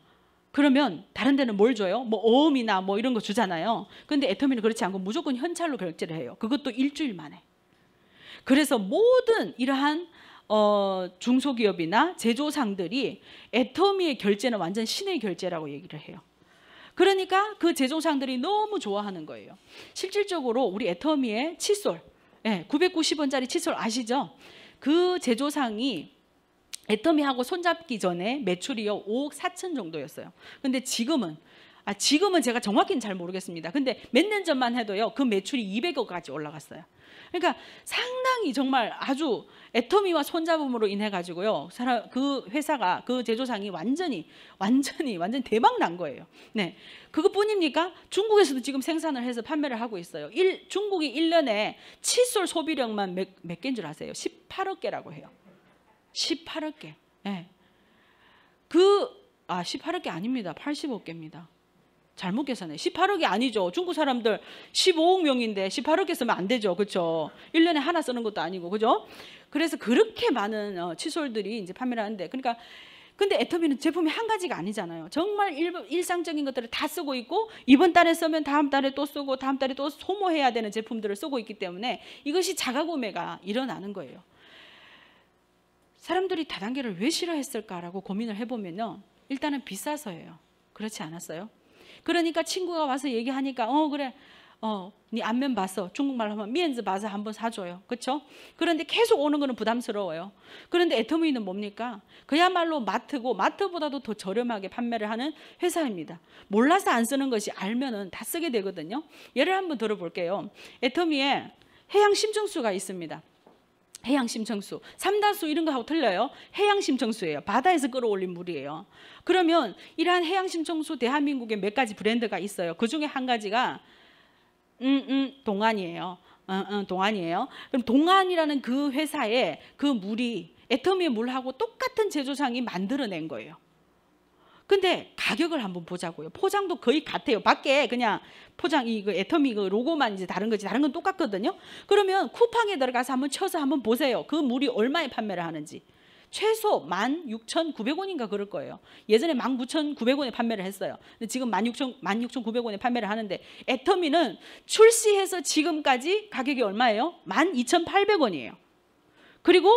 그러면 다른 데는 뭘 줘요? 뭐 어음이나 뭐 이런 거 주잖아요. 근데 애터미는 그렇지 않고 무조건 현찰로 결제를 해요. 그것도 일주일 만에. 그래서 모든 이러한 어, 중소기업이나 제조상들이 애터미의 결제는 완전 신의 결제라고 얘기를 해요. 그러니까 그 제조상들이 너무 좋아하는 거예요. 실질적으로 우리 애터미의 칫솔, 예, 990원짜리 칫솔 아시죠? 그 제조상이 애터미하고 손잡기 전에 매출이요 5억 4천 정도였어요. 근데 지금은 아 지금은 제가 정확히는 잘 모르겠습니다. 근데 몇 년 전만 해도요 그 매출이 200억까지 올라갔어요. 그러니까 상당히 정말 아주 애터미와 손잡음으로 인해 가지고요. 사람 그 회사가 그 제조상이 완전히 완전히 완전 대박 난 거예요. 네. 그것뿐입니까? 중국에서도 지금 생산을 해서 판매를 하고 있어요. 일, 중국이 1년에 칫솔 소비량만 몇, 몇 개인 줄 아세요? 18억 개라고 해요. 18억 개. 네. 그 아, 18억 개 아닙니다. 80억 개입니다. 잘못 계산해. 18억이 아니죠. 중국 사람들 15억 명인데 18억에 쓰면 안 되죠. 그렇죠? 1년에 하나 쓰는 것도 아니고. 그죠? 그래서 그렇게 많은 어, 칫솔들이 이제 판매를 하는데 그러니까 근데 애터미는 제품이 한 가지가 아니잖아요. 정말 일, 상적인 것들을 다 쓰고 있고 이번 달에 쓰면 다음 달에 또 쓰고 다음 달에 또 소모해야 되는 제품들을 쓰고 있기 때문에 이것이 자가 구매가 일어나는 거예요. 사람들이 다단계를 왜 싫어했을까라고 고민을 해보면요. 일단은 비싸서예요. 그렇지 않았어요? 그러니까 친구가 와서 얘기하니까 어 그래 어, 네 안면 봤어. 중국말로 하면 미엔즈 봐서 한번 사줘요. 그렇죠? 그런데 계속 오는 거는 부담스러워요. 그런데 애터미는 뭡니까? 그야말로 마트고 마트보다도 더 저렴하게 판매를 하는 회사입니다. 몰라서 안 쓰는 것이 알면은 다 쓰게 되거든요. 예를 한번 들어볼게요. 애터미에 해양 심증수가 있습니다. 해양심청수, 삼단수 이런 거하고 틀려요. 해양심청수예요. 바다에서 끌어올린 물이에요. 그러면 이러한 해양심청수 대한민국에 몇 가지 브랜드가 있어요. 그중에 한 가지가 음, 음, 동안이에요. 음, 음, 동안이에요. 그럼 동안이라는 그회사에그 물이 애터미의 물하고 똑같은 제조상이 만들어낸 거예요. 근데 가격을 한번 보자고요. 포장도 거의 같아요. 밖에 그냥 포장 이 그 애터미 그 로고만 이제 다른 거지 다른 건 똑같거든요. 그러면 쿠팡에 들어가서 한번 쳐서 한번 보세요. 그 물이 얼마에 판매를 하는지. 최소 16,900원인가 그럴 거예요. 예전에 19,900원에 판매를 했어요. 근데 지금 1 6 16,900원에 판매를 하는데 애터미는 출시해서 지금까지 가격이 얼마예요? 12,800원이에요. 그리고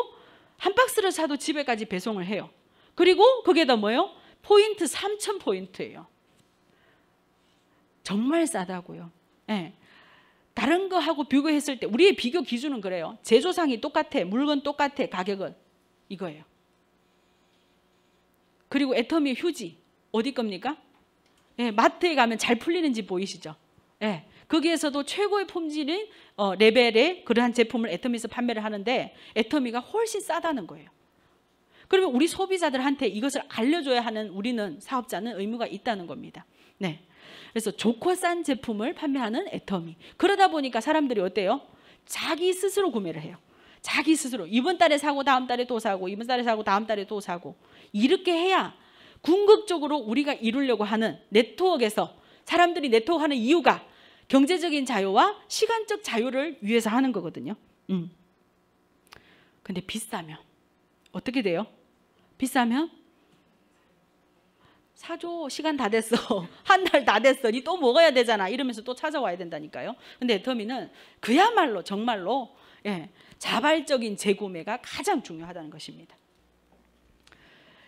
한 박스를 사도 집에까지 배송을 해요. 그리고 거기에다 뭐예요? 포인트 3천 포인트예요. 정말 싸다고요. 네. 다른 거하고 비교했을 때 우리의 비교 기준은 그래요. 제조상이 똑같아. 물건 똑같아. 가격은 이거예요. 그리고 애터미 휴지 어디 겁니까? 예, 마트에 가면 잘 풀리는지 보이시죠? 예, 거기에서도 최고의 품질인 어, 레벨의 그러한 제품을 애터미에서 판매를 하는데 애터미가 훨씬 싸다는 거예요. 그러면 우리 소비자들한테 이것을 알려줘야 하는 우리는 사업자는 의무가 있다는 겁니다. 네. 그래서 좋고 싼 제품을 판매하는 애터미. 그러다 보니까 사람들이 어때요? 자기 스스로 구매를 해요. 자기 스스로 이번 달에 사고 다음 달에 또 사고 이번 달에 사고 다음 달에 또 사고 이렇게 해야 궁극적으로 우리가 이루려고 하는 네트워크에서 사람들이 네트워크하는 이유가 경제적인 자유와 시간적 자유를 위해서 하는 거거든요. 음. 근데 비싸면 어떻게 돼요? 비싸면? 사줘 시간 다 됐어 한 달 다 됐어 니 또 먹어야 되잖아 이러면서 또 찾아와야 된다니까요 근데 더미는 그야말로 정말로 예, 자발적인 재구매가 가장 중요하다는 것입니다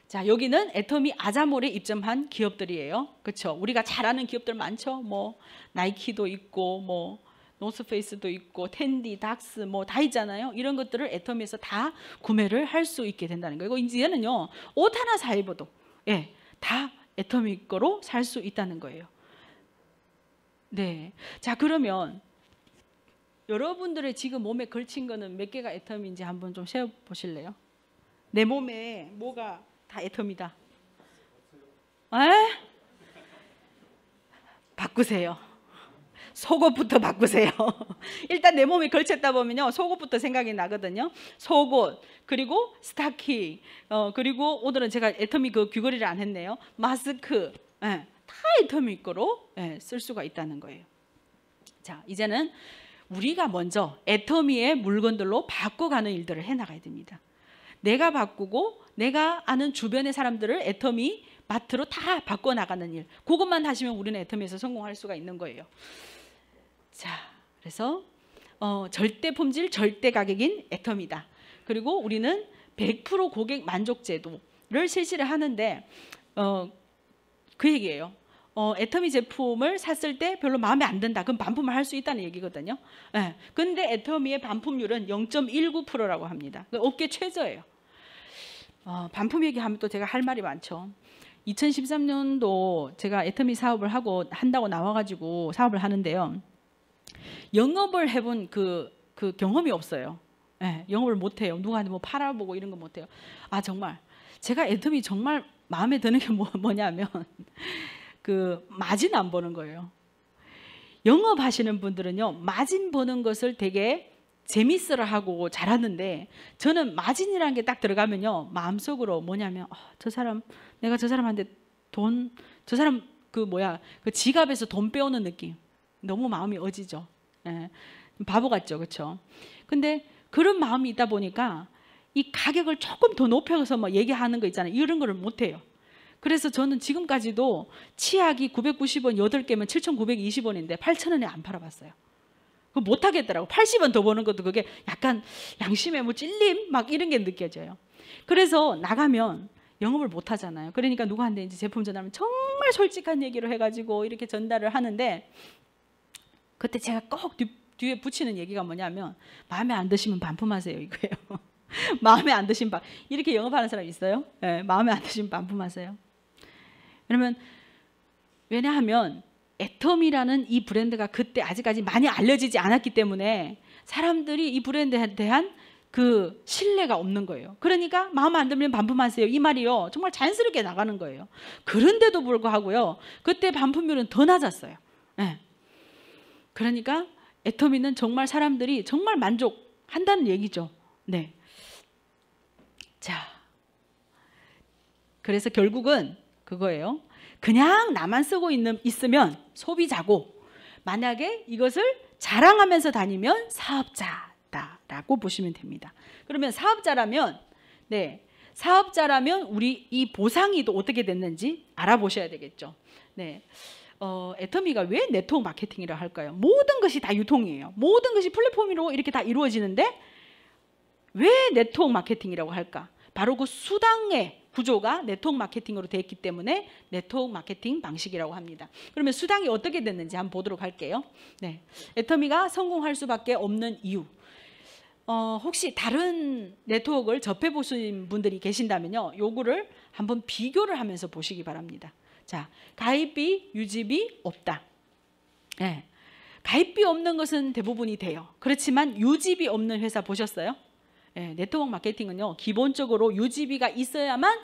자 여기는 애터미 아자몰에 입점한 기업들이에요 그렇죠 우리가 잘 아는 기업들 많죠 뭐 나이키도 있고 뭐 노스페이스도 있고 텐디, 닥스 뭐 다 있잖아요. 이런 것들을 애터미에서 다 구매를 할 수 있게 된다는 거예요. 이제는요. 거옷 하나 사 입어도 예, 다 애터미 거로 살 수 있다는 거예요. 네. 자, 그러면 여러분들의 지금 몸에 걸친 거는 몇 개가 애텀인지 한번 좀 세어 보실래요? 내 몸에 뭐가 다 애텀이다. 에? 바꾸세요. 속옷부터 바꾸세요. 일단 내 몸이 걸쳤다 보면요. 속옷부터 생각이 나거든요. 속옷, 그리고 스타킹, 어, 그리고 오늘은 제가 애터미 그 귀걸이를 안 했네요. 마스크, 예, 다 애터미 거로 예, 쓸 수가 있다는 거예요. 자, 이제는 우리가 먼저 애터미의 물건들로 바꿔가는 일들을 해나가야 됩니다. 내가 바꾸고 내가 아는 주변의 사람들을 애터미 마트로 다 바꿔 나가는 일. 그것만 하시면 우리는 애터미에서 성공할 수가 있는 거예요. 자, 그래서 어, 절대 품질, 절대 가격인 애텀이다. 그리고 우리는 100% 고객 만족 제도를 실시를 하는데 어, 그 얘기예요. 어, 애터미 제품을 샀을 때 별로 마음에 안 든다. 그럼 반품을 할 수 있다는 얘기거든요. 예. 근데 애터미의 반품률은 0.19%라고 합니다. 업계 그러니까 최저예요. 어, 반품 얘기하면 또 제가 할 말이 많죠. 2013년도 제가 애터미 사업을 하고 한다고 나와가지고 사업을 하는데요. 영업을 해본 그, 그 경험이 없어요. 예, 영업을 못해요. 누구한테 뭐 팔아보고 이런 거 못해요. 아 정말 제가 애덤이 정말 마음에 드는 게 뭐, 뭐냐면 그 마진 안 보는 거예요. 영업하시는 분들은요 마진 보는 것을 되게 재밌어라 하고 잘하는데 저는 마진이라는 게 딱 들어가면요 마음속으로 뭐냐면 어, 저 사람 내가 저 사람한테 돈 저 사람 그 뭐야 그 지갑에서 돈 빼오는 느낌 너무 마음이 어지죠 예, 바보 같죠, 그렇죠? 근데 그런 마음이 있다 보니까 이 가격을 조금 더 높여서 뭐 얘기하는 거 있잖아요. 이런 거를 못 해요. 그래서 저는 지금까지도 치약이 990원 8개면 7,920원인데 8,000원에 안 팔아봤어요. 그못 하겠더라고. 80원 더 버는 것도 그게 약간 양심의 뭐 찔림 막 이런 게 느껴져요. 그래서 나가면 영업을 못 하잖아요. 그러니까 누구한테 이제 제품 전하면 정말 솔직한 얘기를 해가지고 이렇게 전달을 하는데 그때 제가 꼭 뒤, 뒤에 붙이는 얘기가 뭐냐면 마음에 안 드시면 반품하세요 이거예요. 마음에 안 드신 반 이렇게 영업하는 사람 있어요? 네, 마음에 안 드신 반품하세요. 그러면 왜냐하면 애텀이라는 이 브랜드가 그때 아직까지 많이 알려지지 않았기 때문에 사람들이 이 브랜드에 대한 그 신뢰가 없는 거예요. 그러니까 마음 안 들면 반품하세요. 이 말이요. 정말 자연스럽게 나가는 거예요. 그런데도 불구하고요. 그때 반품률은 더 낮았어요. 네. 그러니까 애터미는 정말 사람들이 정말 만족한다는 얘기죠. 네. 자. 그래서 결국은 그거예요. 그냥 나만 쓰고 있는 있으면 소비자고 만약에 이것을 자랑하면서 다니면 사업자다라고 보시면 됩니다. 그러면 사업자라면 네. 사업자라면 우리 이 보상이 또 어떻게 됐는지 알아보셔야 되겠죠. 네. 어, 애터미가 왜 네트워크 마케팅이라 할까요? 모든 것이 다 유통이에요. 모든 것이 플랫폼으로 이렇게 다 이루어지는데 왜 네트워크 마케팅이라고 할까? 바로 그 수당의 구조가 네트워크 마케팅으로 되어 있기 때문에 네트워크 마케팅 방식이라고 합니다. 그러면 수당이 어떻게 됐는지 한번 보도록 할게요. 네, 애터미가 성공할 수밖에 없는 이유. 어, 혹시 다른 네트워크를 접해보신 분들이 계신다면요. 요거를 한번 비교를 하면서 보시기 바랍니다. 자, 가입비, 유지비 없다. 예. 가입비 없는 것은 대부분이 돼요. 그렇지만 유지비 없는 회사 보셨어요? 예, 네트워크 마케팅은요. 기본적으로 유지비가 있어야만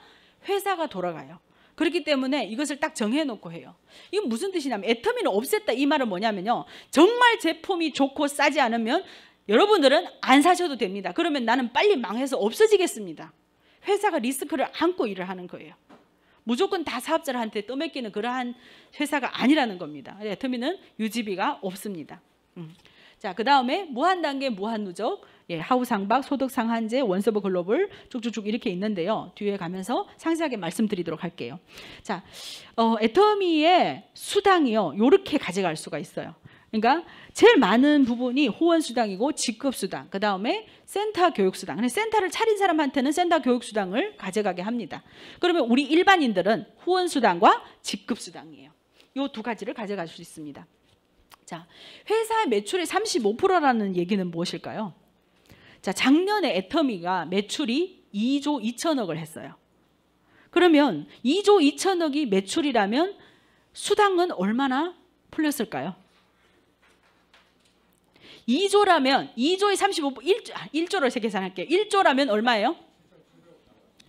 회사가 돌아가요. 그렇기 때문에 이것을 딱 정해놓고 해요. 이건 무슨 뜻이냐면 애터미를 없앴다 이 말은 뭐냐면요. 정말 제품이 좋고 싸지 않으면 여러분들은 안 사셔도 됩니다. 그러면 나는 빨리 망해서 없어지겠습니다. 회사가 리스크를 안고 일을 하는 거예요. 무조건 다 사업자한테 떠맡기는 그러한 회사가 아니라는 겁니다. 애터미는 유지비가 없습니다. 음. 자, 그 다음에 무한단계 무한누적, 예, 하우상박, 소득상한제, 원서브 글로벌 쭉쭉쭉 이렇게 있는데요. 뒤에 가면서 상세하게 말씀드리도록 할게요. 자, 어, 애터미의 수당이요. 요렇게 가져갈 수가 있어요. 그러니까 제일 많은 부분이 후원수당이고 직급수당, 그 다음에 센터 교육수당. 센터를 차린 사람한테는 센터 교육수당을 가져가게 합니다. 그러면 우리 일반인들은 후원수당과 직급수당이에요. 이 두 가지를 가져갈 수 있습니다. 자, 회사의 매출의 35%라는 얘기는 무엇일까요? 자, 작년에 애터미가 매출이 2조 2천억을 했어요. 그러면 2조 2천억이 매출이라면 수당은 얼마나 풀렸을까요? 2조라면 2조에35 1 1조를 아, 세 계산할게요. 1조라면 얼마예요?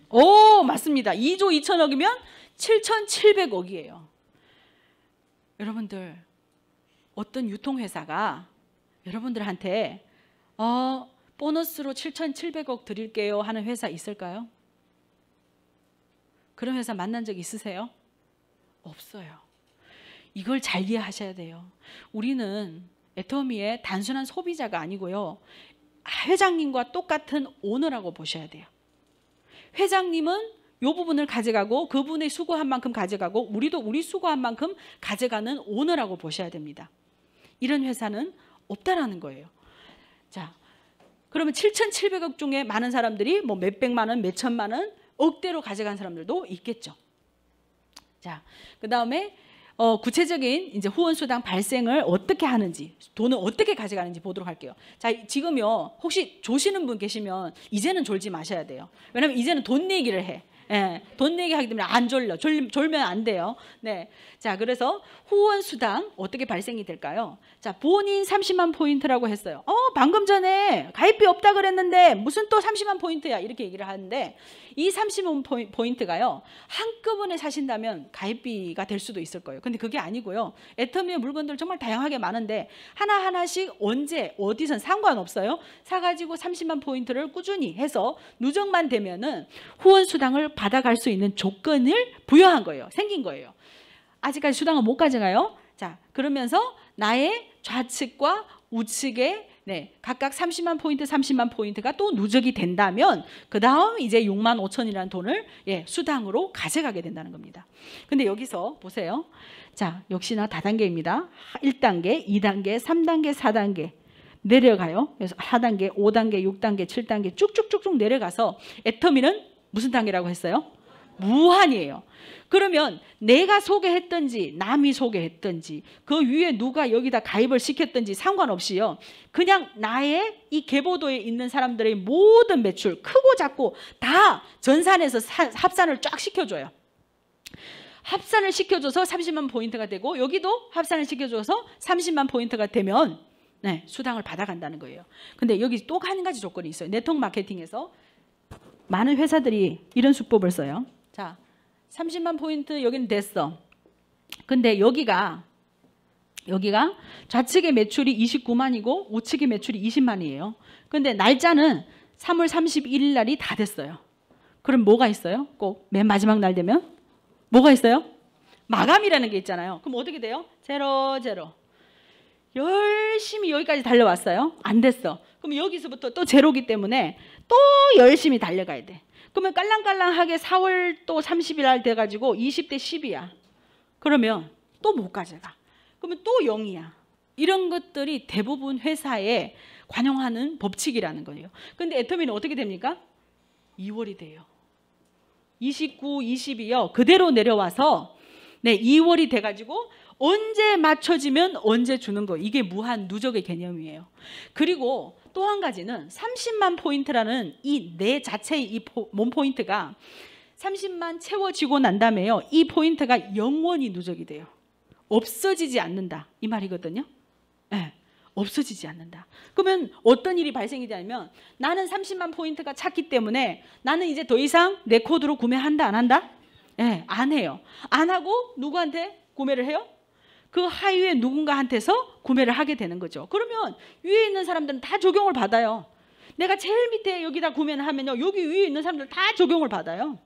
오, 맞습니다. 2조 2천억이면 7,700억이에요. 여러분들 어떤 유통회사가 여러분들한테 어, 보너스로 7,700억 드릴게요 하는 회사 있을까요? 그런 회사 만난 적 있으세요? 없어요. 이걸 잘 이해하셔야 돼요. 우리는 애터미의 단순한 소비자가 아니고요. 회장님과 똑같은 오너라고 보셔야 돼요. 회장님은 이 부분을 가져가고 그분의 수고한 만큼 가져가고 우리도 우리 수고한 만큼 가져가는 오너라고 보셔야 됩니다. 이런 회사는 없다라는 거예요. 자, 그러면 7,700억 중에 많은 사람들이 뭐 몇백만 원, 몇천만 원, 억대로 가져간 사람들도 있겠죠. 자, 그 다음에 어, 구체적인 이제 후원 수당 발생을 어떻게 하는지 돈을 어떻게 가져가는지 보도록 할게요. 자 지금요 혹시 조시는 분 계시면 이제는 졸지 마셔야 돼요. 왜냐면 이제는 돈 내기를 해. 예, 돈 내기 하기 때문에 안 졸려. 졸, 졸면 안 돼요. 네. 자, 그래서 후원 수당 어떻게 발생이 될까요? 자, 본인 30만 포인트라고 했어요. 어, 방금 전에 가입비 없다 그랬는데 무슨 또 30만 포인트야. 이렇게 얘기를 하는데 이 30원 포인트가요. 한꺼번에 사신다면 가입비가 될 수도 있을 거예요. 근데 그게 아니고요. 애터미의 물건들 정말 다양하게 많은데 하나하나씩 언제 어디선 상관없어요. 사가지고 30만 포인트를 꾸준히 해서 누적만 되면은 후원 수당을 받아갈 수 있는 조건을 부여한 거예요. 생긴 거예요. 아직까지 수당을 못 가져가요. 자, 그러면서 나의 좌측과 우측의 네, 각각 30만 포인트, 30만 포인트가 또 누적이 된다면 그 다음 이제 6만 5천이라는 돈을 예, 수당으로 가져가게 된다는 겁니다. 근데 여기서 보세요. 자, 역시나 다단계입니다. 1단계, 2단계, 3단계, 4단계 내려가요. 그래서 4단계, 5단계, 6단계, 7단계 쭉쭉쭉쭉 내려가서 애터미는 무슨 단계라고 했어요? 무한이에요. 그러면 내가 소개했든지 남이 소개했든지 그 위에 누가 여기다 가입을 시켰든지 상관없이요. 그냥 나의 이 개보도에 있는 사람들의 모든 매출 크고 작고 다 전산에서 사, 합산을 쫙 시켜줘요. 합산을 시켜줘서 30만 포인트가 되고 여기도 합산을 시켜줘서 30만 포인트가 되면 네, 수당을 받아간다는 거예요. 근데 여기 또 한 가지 조건이 있어요. 네트워크 마케팅에서 많은 회사들이 이런 수법을 써요. 자, 30만 포인트 여기는 됐어. 근데 여기가 여기가 좌측의 매출이 29만이고 우측의 매출이 20만이에요. 근데 날짜는 3월 31일 날이 다 됐어요. 그럼 뭐가 있어요? 꼭 맨 마지막 날 되면 뭐가 있어요? 마감이라는 게 있잖아요. 그럼 어떻게 돼요? 제로 제로. 열심히 여기까지 달려왔어요. 안 됐어. 그럼 여기서부터 또 제로기 때문에 또 열심히 달려가야 돼. 그러면 깔랑깔랑하게 4월 또 30일 날 돼가지고 20대 10이야. 그러면 또 못 가져가. 그러면 또 0이야. 이런 것들이 대부분 회사에 관용하는 법칙이라는 거예요. 근데 애터미는 어떻게 됩니까? 2월이 돼요. 29, 20이요. 그대로 내려와서 네, 2월이 돼가지고 언제 맞춰지면 언제 주는 거. 이게 무한 누적의 개념이에요. 그리고 또한 가지는 30만 포인트라는 이내 네 자체의 이몸 포인트가 30만 채워지고 난 다음에요. 이 포인트가 영원히 누적이 돼요. 없어지지 않는다. 이 말이거든요. 네. 없어지지 않는다. 그러면 어떤 일이 발생이냐면 되 나는 30만 포인트가 찼기 때문에 나는 이제 더 이상 내 코드로 구매한다 안 한다? 예, 네, 안 해요. 안 하고 누구한테 구매를 해요? 그 하위에 누군가한테서 구매를 하게 되는 거죠. 그러면 위에 있는 사람들은 다 적용을 받아요. 내가 제일 밑에 여기다 구매를 하면요. 여기 위에 있는 사람들 다 적용을 받아요.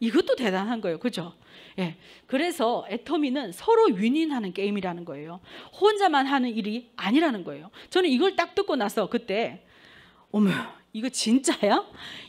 이것도 대단한 거예요. 그죠? 예. 그래서 애터미는 서로 윈윈하는 게임이라는 거예요. 혼자만 하는 일이 아니라는 거예요. 저는 이걸 딱 듣고 나서 그때 어머 이거 진짜야?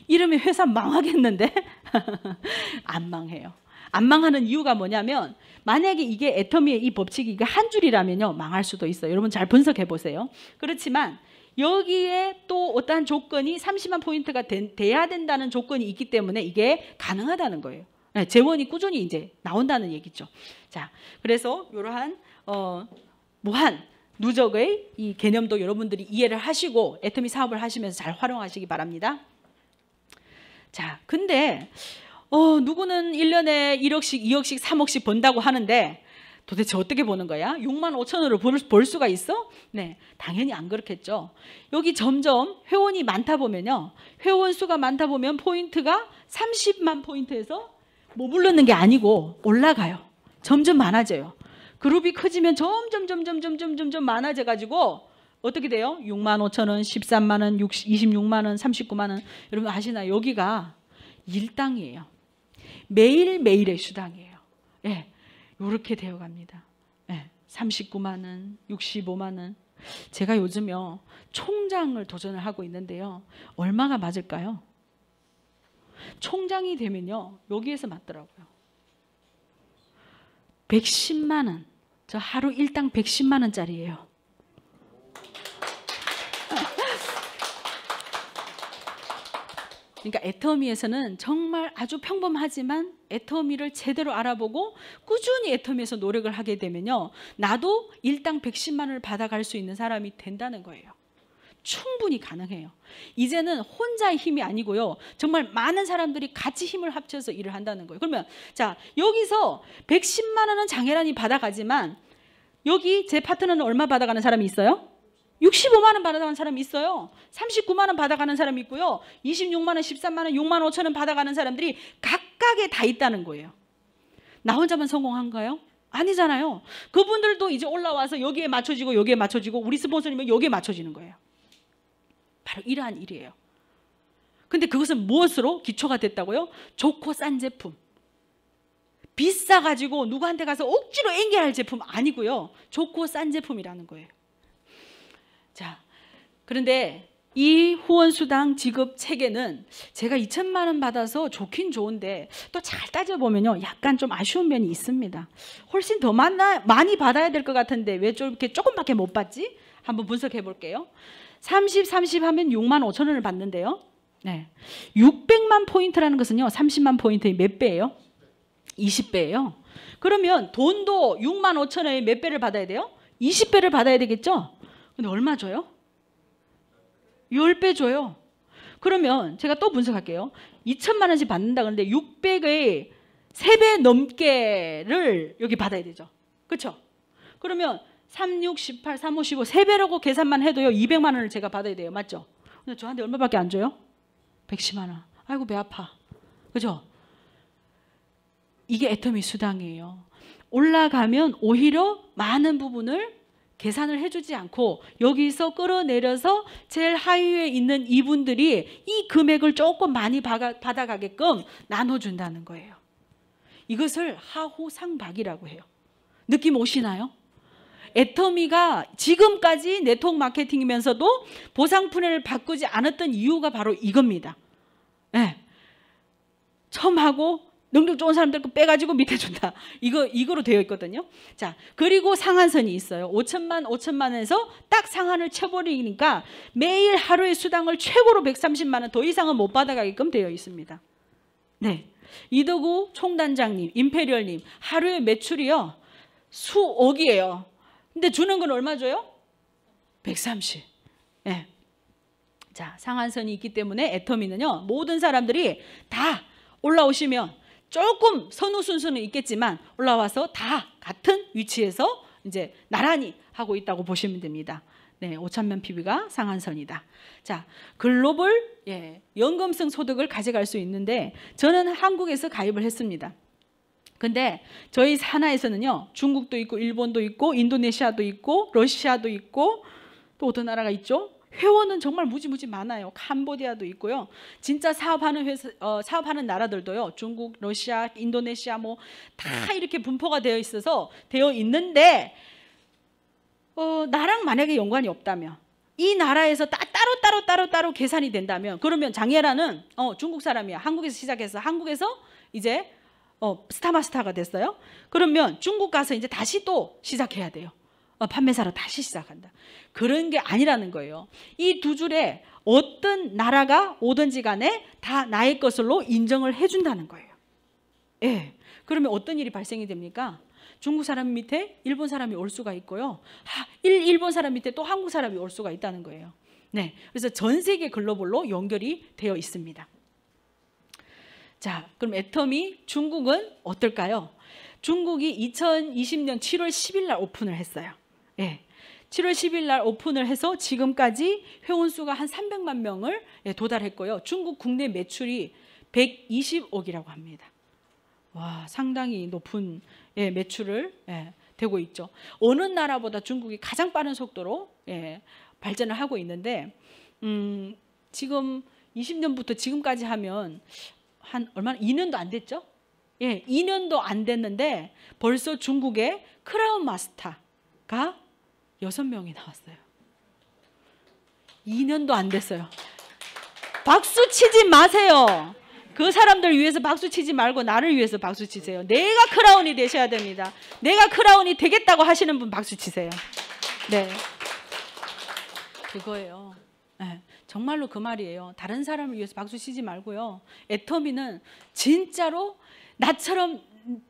이러면 회사 망하겠는데? 안 망해요. 안 망하는 이유가 뭐냐면 만약에 이게 애터미의 이 법칙이 한 줄이라면요 망할 수도 있어요. 여러분 잘 분석해 보세요. 그렇지만 여기에 또 어떠한 조건이 30만 포인트가 된, 돼야 된다는 조건이 있기 때문에 이게 가능하다는 거예요. 네, 재원이 꾸준히 이제 나온다는 얘기죠. 자, 그래서 이러한 어, 무한 누적의 이 개념도 여러분들이 이해를 하시고 애터미 사업을 하시면서 잘 활용하시기 바랍니다. 자, 근데 어, 누구는 1년에 1억씩, 2억씩, 3억씩 번다고 하는데 도대체 어떻게 보는 거야? 6만 5천으로 볼, 벌 수가 있어? 네, 당연히 안 그렇겠죠. 여기 점점 회원이 많다 보면요. 회원 수가 많다 보면 포인트가 30만 포인트에서 머무르는 게 아니고 올라가요. 점점 많아져요. 그룹이 커지면 점점 점점 점점 점점 많아져 가지고 어떻게 돼요? 6만 5천 원, 13만 원, 26만 원, 39만 원. 여러분 아시나요? 여기가 일당이에요. 매일매일의 수당이에요. 예. 요렇게 되어 갑니다. 예. 39만 원, 65만 원. 제가 요즘요 총장을 도전을 하고 있는데요. 얼마가 맞을까요? 총장이 되면요. 여기에서 맞더라고요. 110만 원. 저 하루 일당 110만 원짜리예요. 그러니까 애터미에서는 정말 아주 평범하지만 애터미를 제대로 알아보고 꾸준히 애터미에서 노력을 하게 되면요. 나도 일당 110만 원을 받아갈 수 있는 사람이 된다는 거예요. 충분히 가능해요. 이제는 혼자의 힘이 아니고요. 정말 많은 사람들이 같이 힘을 합쳐서 일을 한다는 거예요. 그러면 자, 여기서 110만 원은 장애란이 받아가지만 여기 제 파트너는 얼마 받아가는 사람이 있어요? 65만 원 받아가는 사람이 있어요. 39만 원 받아가는 사람이 있고요. 26만 원, 13만 원, 6만 5천 원 받아가는 사람들이 각각에 다 있다는 거예요. 나 혼자만 성공한가요? 아니잖아요. 그분들도 이제 올라와서 여기에 맞춰지고 여기에 맞춰지고 우리 스폰서님은 여기에 맞춰지는 거예요. 바로 이러한 일이에요. 근데 그것은 무엇으로 기초가 됐다고요? 좋고 싼 제품. 비싸가지고 누구한테 가서 억지로 앵겨할 제품 아니고요. 좋고 싼 제품이라는 거예요. 그런데 이 후원수당 지급 체계는 제가 2천만 원 받아서 좋긴 좋은데 또 잘 따져보면요 약간 좀 아쉬운 면이 있습니다 훨씬 더 많나, 많이 받아야 될 것 같은데 왜 이렇게 조금밖에 못 받지? 한번 분석해 볼게요 30, 30 하면 6만 5천 원을 받는데요 네, 600만 포인트라는 것은요 30만 포인트의 몇 배예요? 20배예요 그러면 돈도 6만 5천 원의 몇 배를 받아야 돼요? 20배를 받아야 되겠죠? 근데 얼마 줘요? 10배 줘요. 그러면 제가 또 분석할게요. 2천만 원씩 받는다 그런데 600의 3배 넘게를 여기 받아야 되죠. 그렇죠? 그러면 3, 6, 18, 3, 5, 15 3배라고 계산만 해도요. 200만 원을 제가 받아야 돼요. 맞죠? 근데 저한테 얼마밖에 안 줘요? 110만 원. 아이고 배 아파. 그죠? 이게 애터미 수당이에요. 올라가면 오히려 많은 부분을 계산을 해주지 않고 여기서 끌어내려서 제일 하위에 있는 이분들이 이 금액을 조금 많이 받아가게끔 나눠준다는 거예요. 이것을 하호상박이라고 해요. 느낌 오시나요? 애터미가 지금까지 네트워크 마케팅이면서도 보상품을 바꾸지 않았던 이유가 바로 이겁니다. 네. 첨하고 능력 좋은 사람들 거 빼가지고 밑에 준다. 이거 이거로 되어 있거든요. 자 그리고 상한선이 있어요. 5천만 5천만 에서딱 상한을 쳐버리니까 매일 하루의 수당을 최고로 130만 원 더 이상은 못 받아가게끔 되어 있습니다. 네 이도구 총단장님, 임페리얼님 하루의 매출이요 수억이에요. 근데 주는 건 얼마 줘요? 130. 예. 네. 자 상한선이 있기 때문에 애터미는요 모든 사람들이 다 올라오시면 조금 선우 순수는 있겠지만 올라와서 다 같은 위치에서 이제 나란히 하고 있다고 보시면 됩니다. 네, 5천만 PB가 상한선이다. 자, 글로벌 예, 연금성 소득을 가져갈 수 있는데 저는 한국에서 가입을 했습니다. 근데 저희 산하에서는요. 중국도 있고 일본도 있고 인도네시아도 있고 러시아도 있고 또 어떤 나라가 있죠? 회원은 정말 무지무지 많아요. 캄보디아도 있고요. 진짜 사업하는 회사 어, 사업하는 나라들도요. 중국, 러시아, 인도네시아 뭐 다 이렇게 분포가 되어 있어서 되어 있는데 어, 나랑 만약에 연관이 없다면 이 나라에서 따, 따로 따로 따로 따로 계산이 된다면 그러면 장예라는 어, 중국 사람이야. 한국에서 시작해서 한국에서 이제 어, 스타마스타가 됐어요. 그러면 중국 가서 이제 다시 또 시작해야 돼요. 어, 판매사로 다시 시작한다. 그런 게 아니라는 거예요. 이 두 줄에 어떤 나라가 오든지 간에 다 나의 것으로 인정을 해준다는 거예요. 예. 그러면 어떤 일이 발생이 됩니까? 중국 사람 밑에 일본 사람이 올 수가 있고요. 하, 일, 일본 사람 밑에 또 한국 사람이 올 수가 있다는 거예요. 네. 그래서 전 세계 글로벌로 연결이 되어 있습니다. 자, 그럼 애텀이 중국은 어떨까요? 중국이 2020년 7월 10일 날 오픈을 했어요. 예. 7월 10일 날 오픈을 해서 지금까지 회원수가 한 300만 명을 예, 도달했고요. 중국 국내 매출이 120억이라고 합니다. 와, 상당히 높은 예, 매출을 예, 되고 있죠. 어느 나라보다 중국이 가장 빠른 속도로 예, 발전을 하고 있는데 음, 지금 20년부터 지금까지 하면 한 얼마나 2년도 안 됐죠? 예, 2년도 안 됐는데 벌써 중국의 크라운 마스터가 여섯 명이 나왔어요. 2년도 안 됐어요. 박수 치지 마세요. 그 사람들 위해서 박수 치지 말고 나를 위해서 박수 치세요. 내가 크라운이 되셔야 됩니다. 내가 크라운이 되겠다고 하시는 분 박수 치세요. 네. 그거예요. 네. 정말로 그 말이에요. 다른 사람을 위해서 박수 치지 말고요. 애터미는 진짜로 나처럼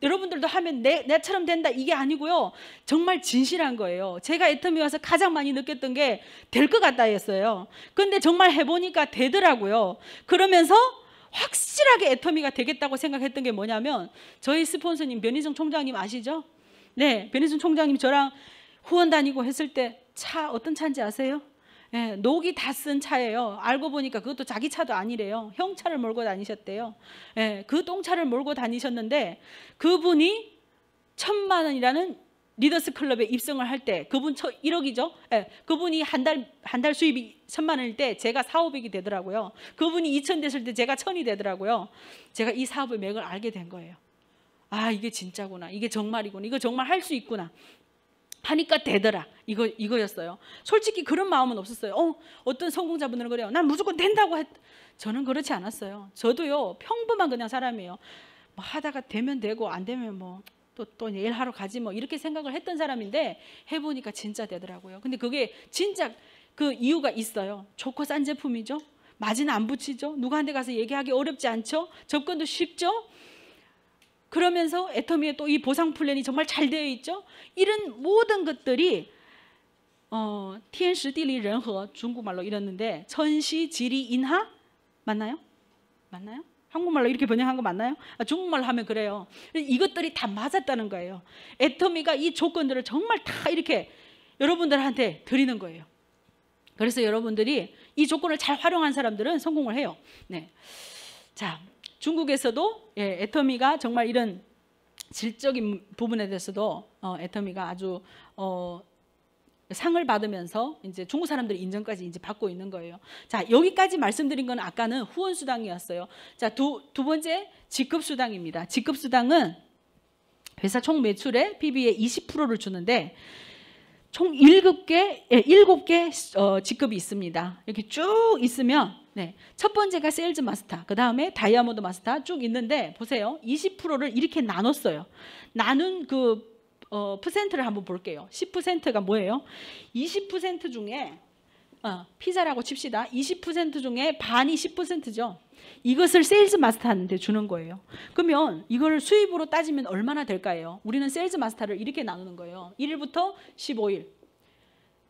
여러분들도 하면 내, 내처럼 된다 이게 아니고요. 정말 진실한 거예요. 제가 애터미 와서 가장 많이 느꼈던 게 될 것같다했어요 근데 정말 해보니까 되더라고요. 그러면서 확실하게 애터미가 되겠다고 생각했던 게 뭐냐면 저희 스폰서님 변희정 총장님 아시죠? 네, 변희정 총장님 저랑 후원 다니고 했을 때 차 어떤 차인지 아세요? 예, 녹이 다 쓴 차예요. 알고 보니까 그것도 자기 차도 아니래요. 형차를 몰고 다니셨대요. 예, 그 똥차를 몰고 다니셨는데 그분이 천만 원이라는 리더스 클럽에 입성을 할 때 그분 저 1억이죠. 예, 그분이 한 달 한 달 수입이 천만 원일 때 제가 사5 0이 되더라고요. 그분이 2천 됐을 때 제가 천이 되더라고요. 제가 이 사업의 맥을 알게 된 거예요. 아 이게 진짜구나. 이게 정말이구나. 이거 정말 할 수 있구나. 하니까 되더라. 이거 이거였어요. 솔직히 그런 마음은 없었어요. 어, 어떤 성공자분들은 그래요. 난 무조건 된다고 했. 저는 그렇지 않았어요. 저도요 평범한 그냥 사람이에요. 뭐 하다가 되면 되고 안 되면 뭐 또 또 내일 하러 가지 뭐 이렇게 생각을 했던 사람인데 해보니까 진짜 되더라고요. 근데 그게 진짜 그 이유가 있어요. 좋고 싼 제품이죠. 마진 안 붙이죠. 누구한테 가서 얘기하기 어렵지 않죠. 접근도 쉽죠. 그러면서 애터미의또이 보상 플랜이 정말 잘 되어 있죠. 이런 모든 것들이 어, 티엔시 띠리 런 중국말로 이랬는데 천시 지리 인하 맞나요? 맞나요? 한국말로 이렇게 번역한 거 맞나요? 아, 중국말로 하면 그래요. 이것들이 다 맞았다는 거예요. 애터미가 이 조건들을 정말 다 이렇게 여러분들한테 드리는 거예요. 그래서 여러분들이 이 조건을 잘 활용한 사람들은 성공을 해요. 네. 자, 중국에서도 예, 애터미가 정말 이런 질적인 부분에 대해서도 어, 애터미가 아주 어, 상을 받으면서 이제 중국 사람들의 인정까지 이제 받고 있는 거예요. 자 여기까지 말씀드린 건 아까는 후원 수당이었어요. 자 두 두 번째 직급 수당입니다. 직급 수당은 회사 총 매출의 PB의 20%를 주는데 총 7개, 7개 예, 어, 직급이 있습니다. 이렇게 쭉 있으면 네. 첫 번째가 세일즈 마스터, 그 다음에 다이아몬드 마스터 쭉 있는데 보세요. 20%를 이렇게 나눴어요. 나눈 그 어, 퍼센트를 한번 볼게요. 10%가 뭐예요? 20% 중에 어, 피자라고 칩시다. 20% 중에 반이 10%죠. 이것을 세일즈 마스터한테 주는 거예요. 그러면 이걸 수입으로 따지면 얼마나 될까요? 우리는 세일즈 마스터를 이렇게 나누는 거예요. 1일부터 15일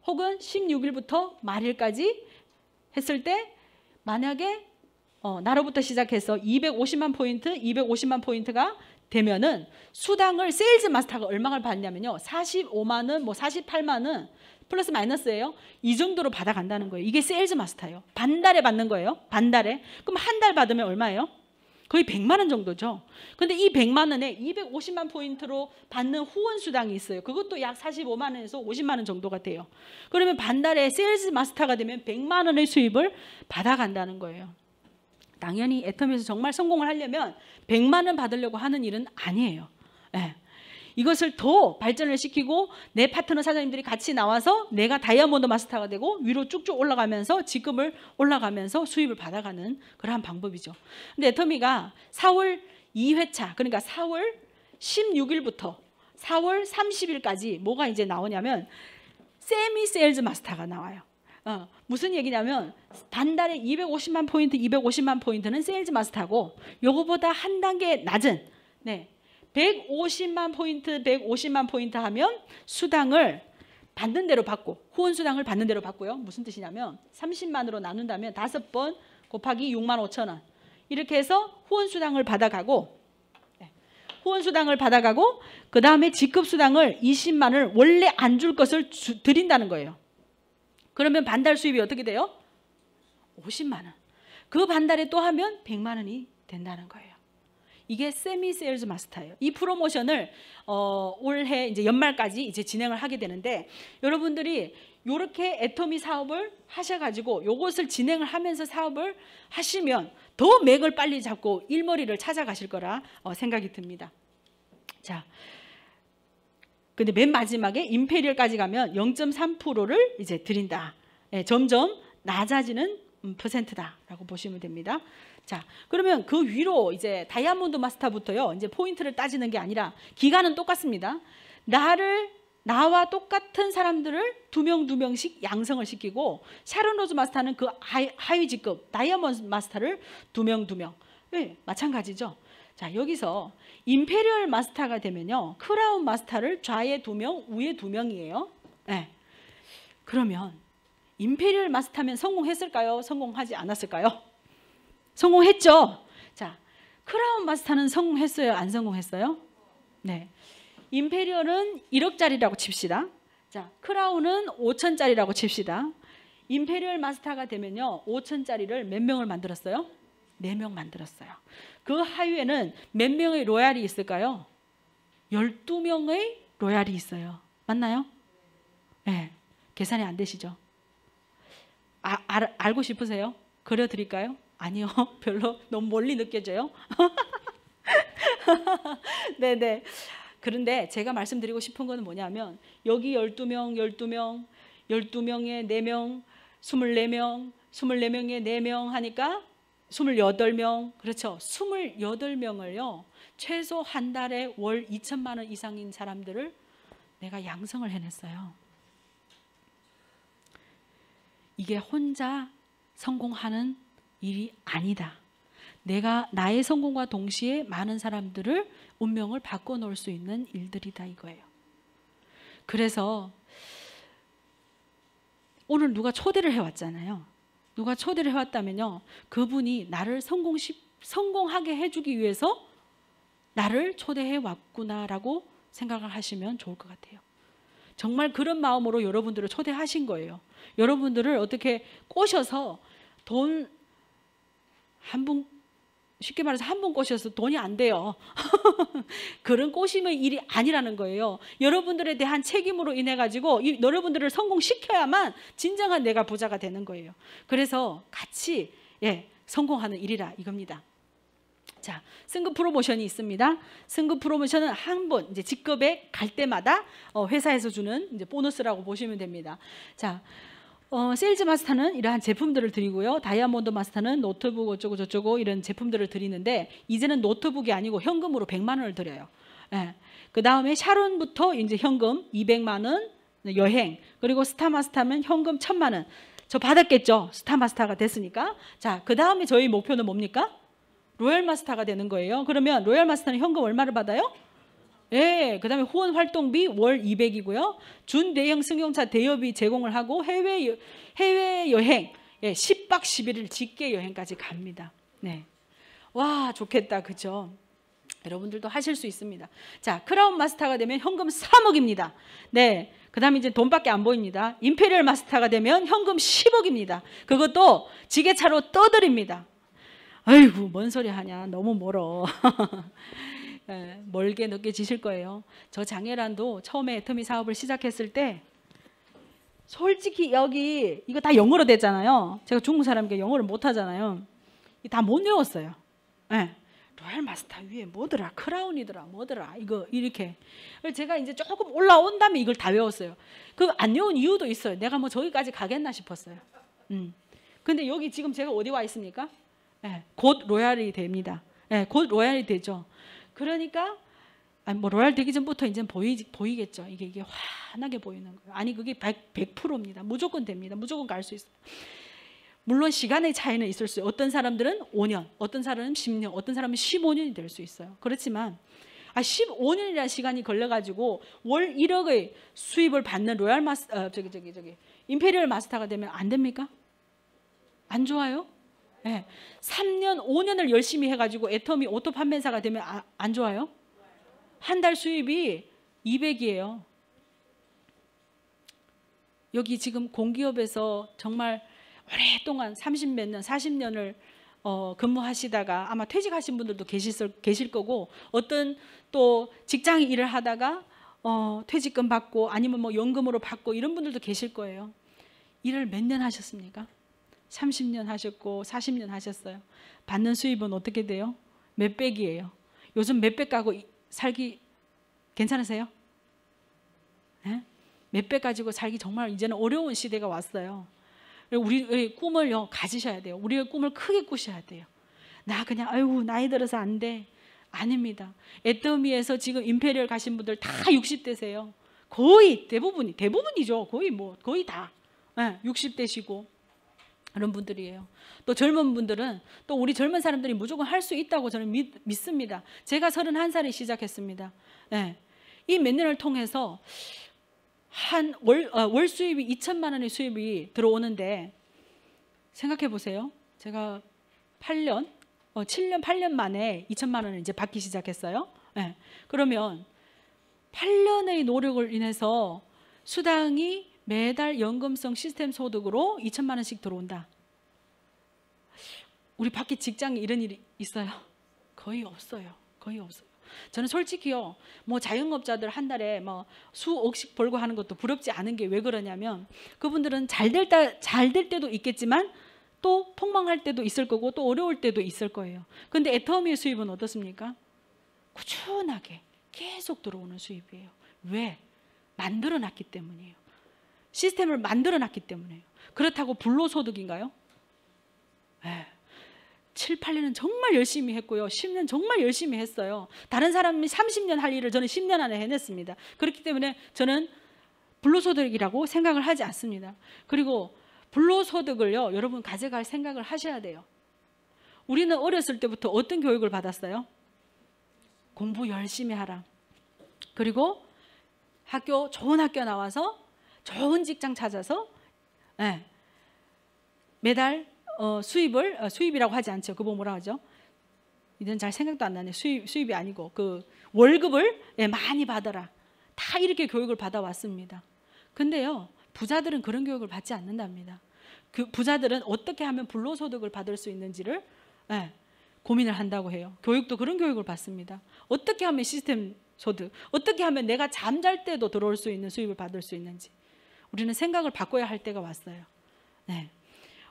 혹은 16일부터 말일까지 했을 때 만약에 어, 나로부터 시작해서 250만 포인트, 250만 포인트가 되면은 수당을 세일즈 마스터가 얼마를 받냐면요. 45만 은뭐 48만 은 플러스 마이너스예요. 이 정도로 받아간다는 거예요. 이게 세일즈 마스터예요. 반달에 받는 거예요. 반달에. 그럼 한 달 받으면 얼마예요? 거의 100만 원 정도죠. 근데 이 100만 원에 250만 포인트로 받는 후원 수당이 있어요. 그것도 약 45만 원에서 50만 원 정도가 돼요. 그러면 반달에 세일즈 마스터가 되면 100만 원의 수입을 받아간다는 거예요. 당연히 애텀에서 정말 성공을 하려면 100만 원 받으려고 하는 일은 아니에요. 네. 이것을 더 발전을 시키고 내 파트너 사장님들이 같이 나와서 내가 다이아몬드 마스터가 되고 위로 쭉쭉 올라가면서 지금을 올라가면서 수입을 받아가는 그러한 방법이죠. 근데 애터미가 4월 2회차 그러니까 4월 16일부터 4월 30일까지 뭐가 이제 나오냐면 세미 세일즈 마스터가 나와요. 어, 무슨 얘기냐면 단달에 250만 포인트, 250만 포인트는 세일즈 마스터고 요거보다 한 단계 낮은 네, 150만 포인트, 150만 포인트 하면 수당을 받는 대로 받고 후원 수당을 받는 대로 받고요. 무슨 뜻이냐면 30만으로 나눈다면 다섯 번 곱하기 6만 5천 원 이렇게 해서 후원 수당을 받아가고 네. 후원 수당을 받아가고 그 다음에 직급 수당을 20만을 원래 안 줄 것을 주, 드린다는 거예요. 그러면 반달 수입이 어떻게 돼요? 50만 원. 그 반달에 또 하면 100만 원이 된다는 거예요. 이게 세미 세일즈 마스터예요. 이 프로모션을 어, 올해 이제 연말까지 이제 진행을 하게 되는데 여러분들이 이렇게 애터미 사업을 하셔가지고 요것을 진행을 하면서 사업을 하시면 더 맥을 빨리 잡고 일머리를 찾아가실 거라 어, 생각이 듭니다. 자, 근데 맨 마지막에 임페리얼까지 가면 0.3%를 이제 드린다. 예, 점점 낮아지는 음, 퍼센트다라고 보시면 됩니다. 자, 그러면 그 위로 이제 다이아몬드 마스터부터요. 이제 포인트를 따지는 게 아니라 기간은 똑같습니다. 나를 나와 똑같은 사람들을 두 명 두 명씩 양성을 시키고 샤론로즈 마스터는 그 하위, 직급 다이아몬드 마스터를 두 명 두 명. 네, 마찬가지죠. 자, 여기서 임페리얼 마스터가 되면요. 크라운 마스터를 좌에 두 명, 우에 두 명이에요. 네. 그러면 임페리얼 마스터면 성공했을까요? 성공하지 않았을까요? 성공했죠. 자, 크라운 마스터는 성공했어요? 안 성공했어요? 네. 임페리어는 1억짜리라고 칩시다. 자, 크라운은 5천짜리라고 칩시다. 임페리얼 마스터가 되면요. 5천짜리를 몇 명을 만들었어요? 4명 만들었어요. 그 하위에는 몇 명의 로얄이 있을까요? 12명의 로얄이 있어요. 맞나요? 네. 계산이 안 되시죠? 아, 알, 알고 싶으세요? 그려드릴까요? 아니요, 별로 너무 멀리 느껴져요. 네네. 그런데 제가 말씀드리고 싶은 건 뭐냐면 여기 12명, 12명, 12명에 4명, 24명, 24명에 4명 하니까 28명, 그렇죠. 28명을요. 최소 한 달에 월 2천만 원 이상인 사람들을 내가 양성을 해냈어요. 이게 혼자 성공하는 일이 아니다. 내가 나의 성공과 동시에 많은 사람들을 운명을 바꿔 놓을 수 있는 일들이다 이거예요. 그래서 오늘 누가 초대를 해 왔잖아요. 누가 초대를 해 왔다면요. 그분이 나를 성공 성공하게 해 주기 위해서 나를 초대해 왔구나라고 생각을 하시면 좋을 것 같아요. 정말 그런 마음으로 여러분들을 초대하신 거예요. 여러분들을 어떻게 꼬셔서 돈 한번 쉽게 말해서 한 번 꼬셔서 돈이 안 돼요. 그런 꼬심의 일이 아니라는 거예요. 여러분들에 대한 책임으로 인해 가지고 이, 여러분들을 성공시켜야만 진정한 내가 부자가 되는 거예요. 그래서 같이 예, 성공하는 일이라 이겁니다. 자, 승급 프로모션이 있습니다. 승급 프로모션은 한 번 이제 직급에 갈 때마다 어, 회사에서 주는 이제 보너스라고 보시면 됩니다. 자, 어, 세일즈 마스터는 이러한 제품들을 드리고요. 다이아몬드 마스터는 노트북 어쩌고 저쩌고 이런 제품들을 드리는데 이제는 노트북이 아니고 현금으로 100만 원을 드려요. 예. 그 다음에 샤론부터 이제 현금 200만 원 여행 그리고 스타마스터면 현금 1000만 원. 저 받았겠죠. 스타마스터가 됐으니까. 자, 그 다음에 저희 목표는 뭡니까? 로얄마스터가 되는 거예요. 그러면 로얄마스터는 현금 얼마를 받아요? 예, 그다음에 후원 활동비 월 200이고요. 준 대형 승용차 대여비 제공을 하고 해외 해외 여행 예, 10박 11일 직계 여행까지 갑니다. 네. 와, 좋겠다. 그죠? 여러분들도 하실 수 있습니다. 자, 크라운 마스터가 되면 현금 3억입니다. 네. 그 다음에 이제 돈밖에 안 보입니다. 임페리얼 마스터가 되면 현금 10억입니다. 그것도 지게차로 떠들입니다 아이고, 뭔 소리 하냐. 너무 멀어. 예, 멀게 느껴지실 거예요. 저 장애란도 처음에 애터미 사업을 시작했을 때 솔직히 여기 이거 다 영어로 됐잖아요. 제가 중국 사람에게 영어를 못 하잖아요. 다 못 외웠어요. 네. 로얄 마스터 위에 뭐더라 크라운이더라 뭐더라 이거 이렇게 제가 이제 조금 올라온 다음에 이걸 다 외웠어요 그 안 외운 이유도 있어요 내가 뭐 저기까지 가겠나 싶었어요 음. 근데 여기 지금 제가 어디 와 있습니까 네, 곧 로얄이 됩니다 네, 곧 로얄이 되죠 그러니까 아니 뭐 로얄 되기 전부터 이제 보이, 보이겠죠. 이게 이게 환하게 보이는 거예요. 아니 그게 100, 100%입니다. 무조건 됩니다. 무조건 갈 수 있어요. 물론 시간의 차이는 있을 수 있어요. 어떤 사람들은 5년, 어떤 사람은 10년, 어떤 사람은 15년이 될 수 있어요. 그렇지만 아 15년이라는 시간이 걸려 가지고 월 1억의 수입을 받는 로얄 마스 아, 저기 저기 저기 임페리얼 마스터가 되면 안 됩니까? 안 좋아요? 네. 예. 3년, 5년을 열심히 해가지고 애터미 오토 판매사가 되면 아, 안 좋아요? 한 달 수입이 200이에요. 여기 지금 공기업에서 정말 오랫동안 30 몇 년, 40년을 어, 근무하시다가 아마 퇴직하신 분들도 계실, 계실 거고 어떤 또 직장 일을 하다가 어, 퇴직금 받고 아니면 뭐 연금으로 받고 이런 분들도 계실 거예요. 일을 몇 년 하셨습니까? 30년 하셨고 40년 하셨어요. 받는 수입은 어떻게 돼요? 몇 백이에요. 요즘 몇백 가고 살기 괜찮으세요? 네? 몇백 가지고 살기 정말 이제는 어려운 시대가 왔어요. 우리의 꿈을요 가지셔야 돼요. 우리의 꿈을 크게 꾸셔야 돼요. 나 그냥 아이고 나이 들어서 안 돼. 아닙니다. 애터미에서 지금 임페리얼 가신 분들 다 60대세요. 거의 대부분이 대부분이죠. 거의 뭐 거의 다 네, 60대시고 그런 분들이에요. 또 젊은 분들은 또 우리 젊은 사람들이 무조건 할 수 있다고 저는 믿, 습니다 제가 31살에 시작했습니다. 네. 예. 이몇 년을 통해서 한 월, 아, 월 수입이 2천만 원의 수입이 들어오는데 생각해 보세요. 제가 8년, 어, 7년, 8년 만에 2천만 원을 이제 받기 시작했어요. 네. 그러면 8년의 노력을 인해서 수당이 매달 연금성 시스템 소득으로 2천만 원씩 들어온다. 우리 밖에 직장에 이런 일이 있어요? 거의 없어요. 거의 없어요. 저는 솔직히요, 뭐 자영업자들 한 달에 뭐 수억씩 벌고 하는 것도 부럽지 않은 게 왜 그러냐면 그분들은 잘될 잘될 때도 있겠지만 또 폭망할 때도 있을 거고 또 어려울 때도 있을 거예요. 근데 애터미의 수입은 어떻습니까? 꾸준하게 계속 들어오는 수입이에요. 왜? 만들어 놨기 때문이에요. 시스템을 만들어 놨기 때문에요. 그렇다고 불로소득인가요? 에. 예. 7, 8년은 정말 열심히 했고요. 10년 정말 열심히 했어요. 다른 사람이 30년 할 일을 저는 10년 안에 해냈습니다. 그렇기 때문에 저는 불로소득이라고 생각을 하지 않습니다. 그리고 불로소득을요, 여러분 가져갈 생각을 하셔야 돼요. 우리는 어렸을 때부터 어떤 교육을 받았어요? 공부 열심히 하라. 그리고 학교 좋은 학교 나와서 좋은 직장 찾아서 네, 매달 어, 수입을 어, 수입이라고 하지 않죠. 그거 뭐라 하죠? 이젠 잘 생각도 안 나네. 수입 수입이 아니고 그 월급을 네, 많이 받아라. 다 이렇게 교육을 받아왔습니다. 근데요 부자들은 그런 교육을 받지 않는답니다. 그 부자들은 어떻게 하면 불로소득을 받을 수 있는지를 네, 고민을 한다고 해요. 교육도 그런 교육을 받습니다. 어떻게 하면 시스템 소득, 어떻게 하면 내가 잠잘 때도 들어올 수 있는 수입을 받을 수 있는지. 우리는 생각을 바꿔야 할 때가 왔어요. 네.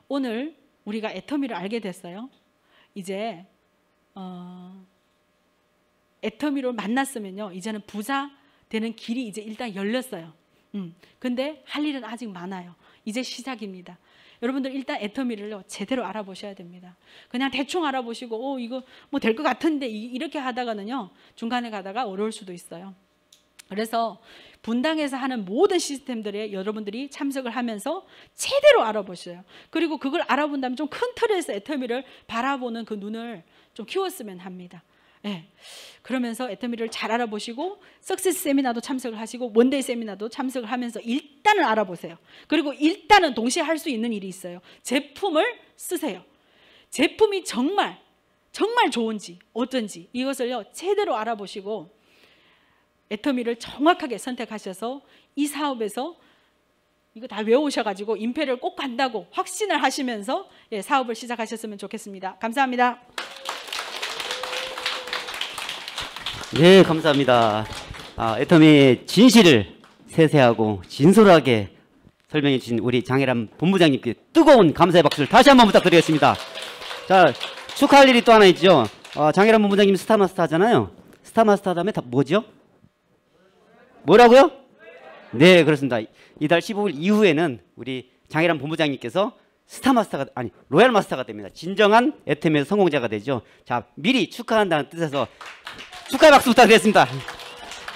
오늘 우리가 애터미를 알게 됐어요. 이제 어, 애터미로 만났으면요. 이제는 부자 되는 길이 이제 일단 열렸어요. 음, 근데 할 일은 아직 많아요. 이제 시작입니다. 여러분들 일단 애터미를 제대로 알아보셔야 됩니다. 그냥 대충 알아보시고 오 어, 이거 뭐 될 것 같은데 이렇게 하다가는요 중간에 가다가 어려울 수도 있어요. 그래서 분당에서 하는 모든 시스템들에 여러분들이 참석을 하면서 제대로 알아보셔요. 그리고 그걸 알아본다면 좀 큰 틀에서 애터미를 바라보는 그 눈을 좀 키웠으면 합니다. 예. 그러면서 애터미를 잘 알아보시고 석세스 세미나도 참석을 하시고 원데이 세미나도 참석을 하면서 일단은 알아보세요. 그리고 일단은 동시에 할 수 있는 일이 있어요. 제품을 쓰세요. 제품이 정말 정말 좋은지 어떤지 이것을요 제대로 알아보시고 애터미를 정확하게 선택하셔서 이 사업에서 이거 다 외우셔가지고 임페를꼭 간다고 확신을 하시면서 예, 사업을 시작하셨으면 좋겠습니다. 감사합니다. 네, 감사합니다. 아, 애터미의 진실을 세세하고 진솔하게 설명해 주신 우리 장혜란 본부장님께 뜨거운 감사의 박수를 다시 한번 부탁드리겠습니다. 자, 축하할 일이 또 하나 있죠. 아, 장혜란 본부장님 스타마스터 하잖아요. 스타마스터 다음에다 뭐죠? 뭐라고요? 네, 그렇습니다. 이달 15일 이후에는 우리 장혜란 본부장님께서 스타 마스터가 아니 로얄 마스터가 됩니다. 진정한 애템의 성공자가 되죠. 자, 미리 축하한다는 뜻에서 축하 박수 부탁드리겠습니다.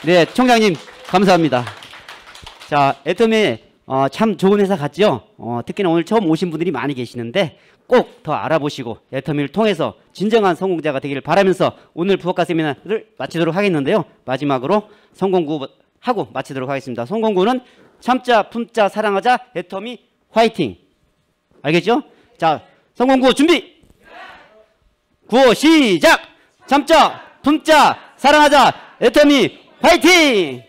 네, 총장님 감사합니다. 자, 애텀에 어, 참 좋은 회사 같죠? 어, 특히나 오늘 처음 오신 분들이 많이 계시는데 꼭 더 알아보시고 애터미를 통해서 진정한 성공자가 되기를 바라면서 오늘 부업가 세미나를 마치도록 하겠는데요. 마지막으로 성공구 하고 마치도록 하겠습니다. 성공구는 참자, 품자, 사랑하자, 애터미, 화이팅. 알겠죠? 자, 성공구 준비! 구호 시작! 참자, 품자, 사랑하자, 애터미, 화이팅!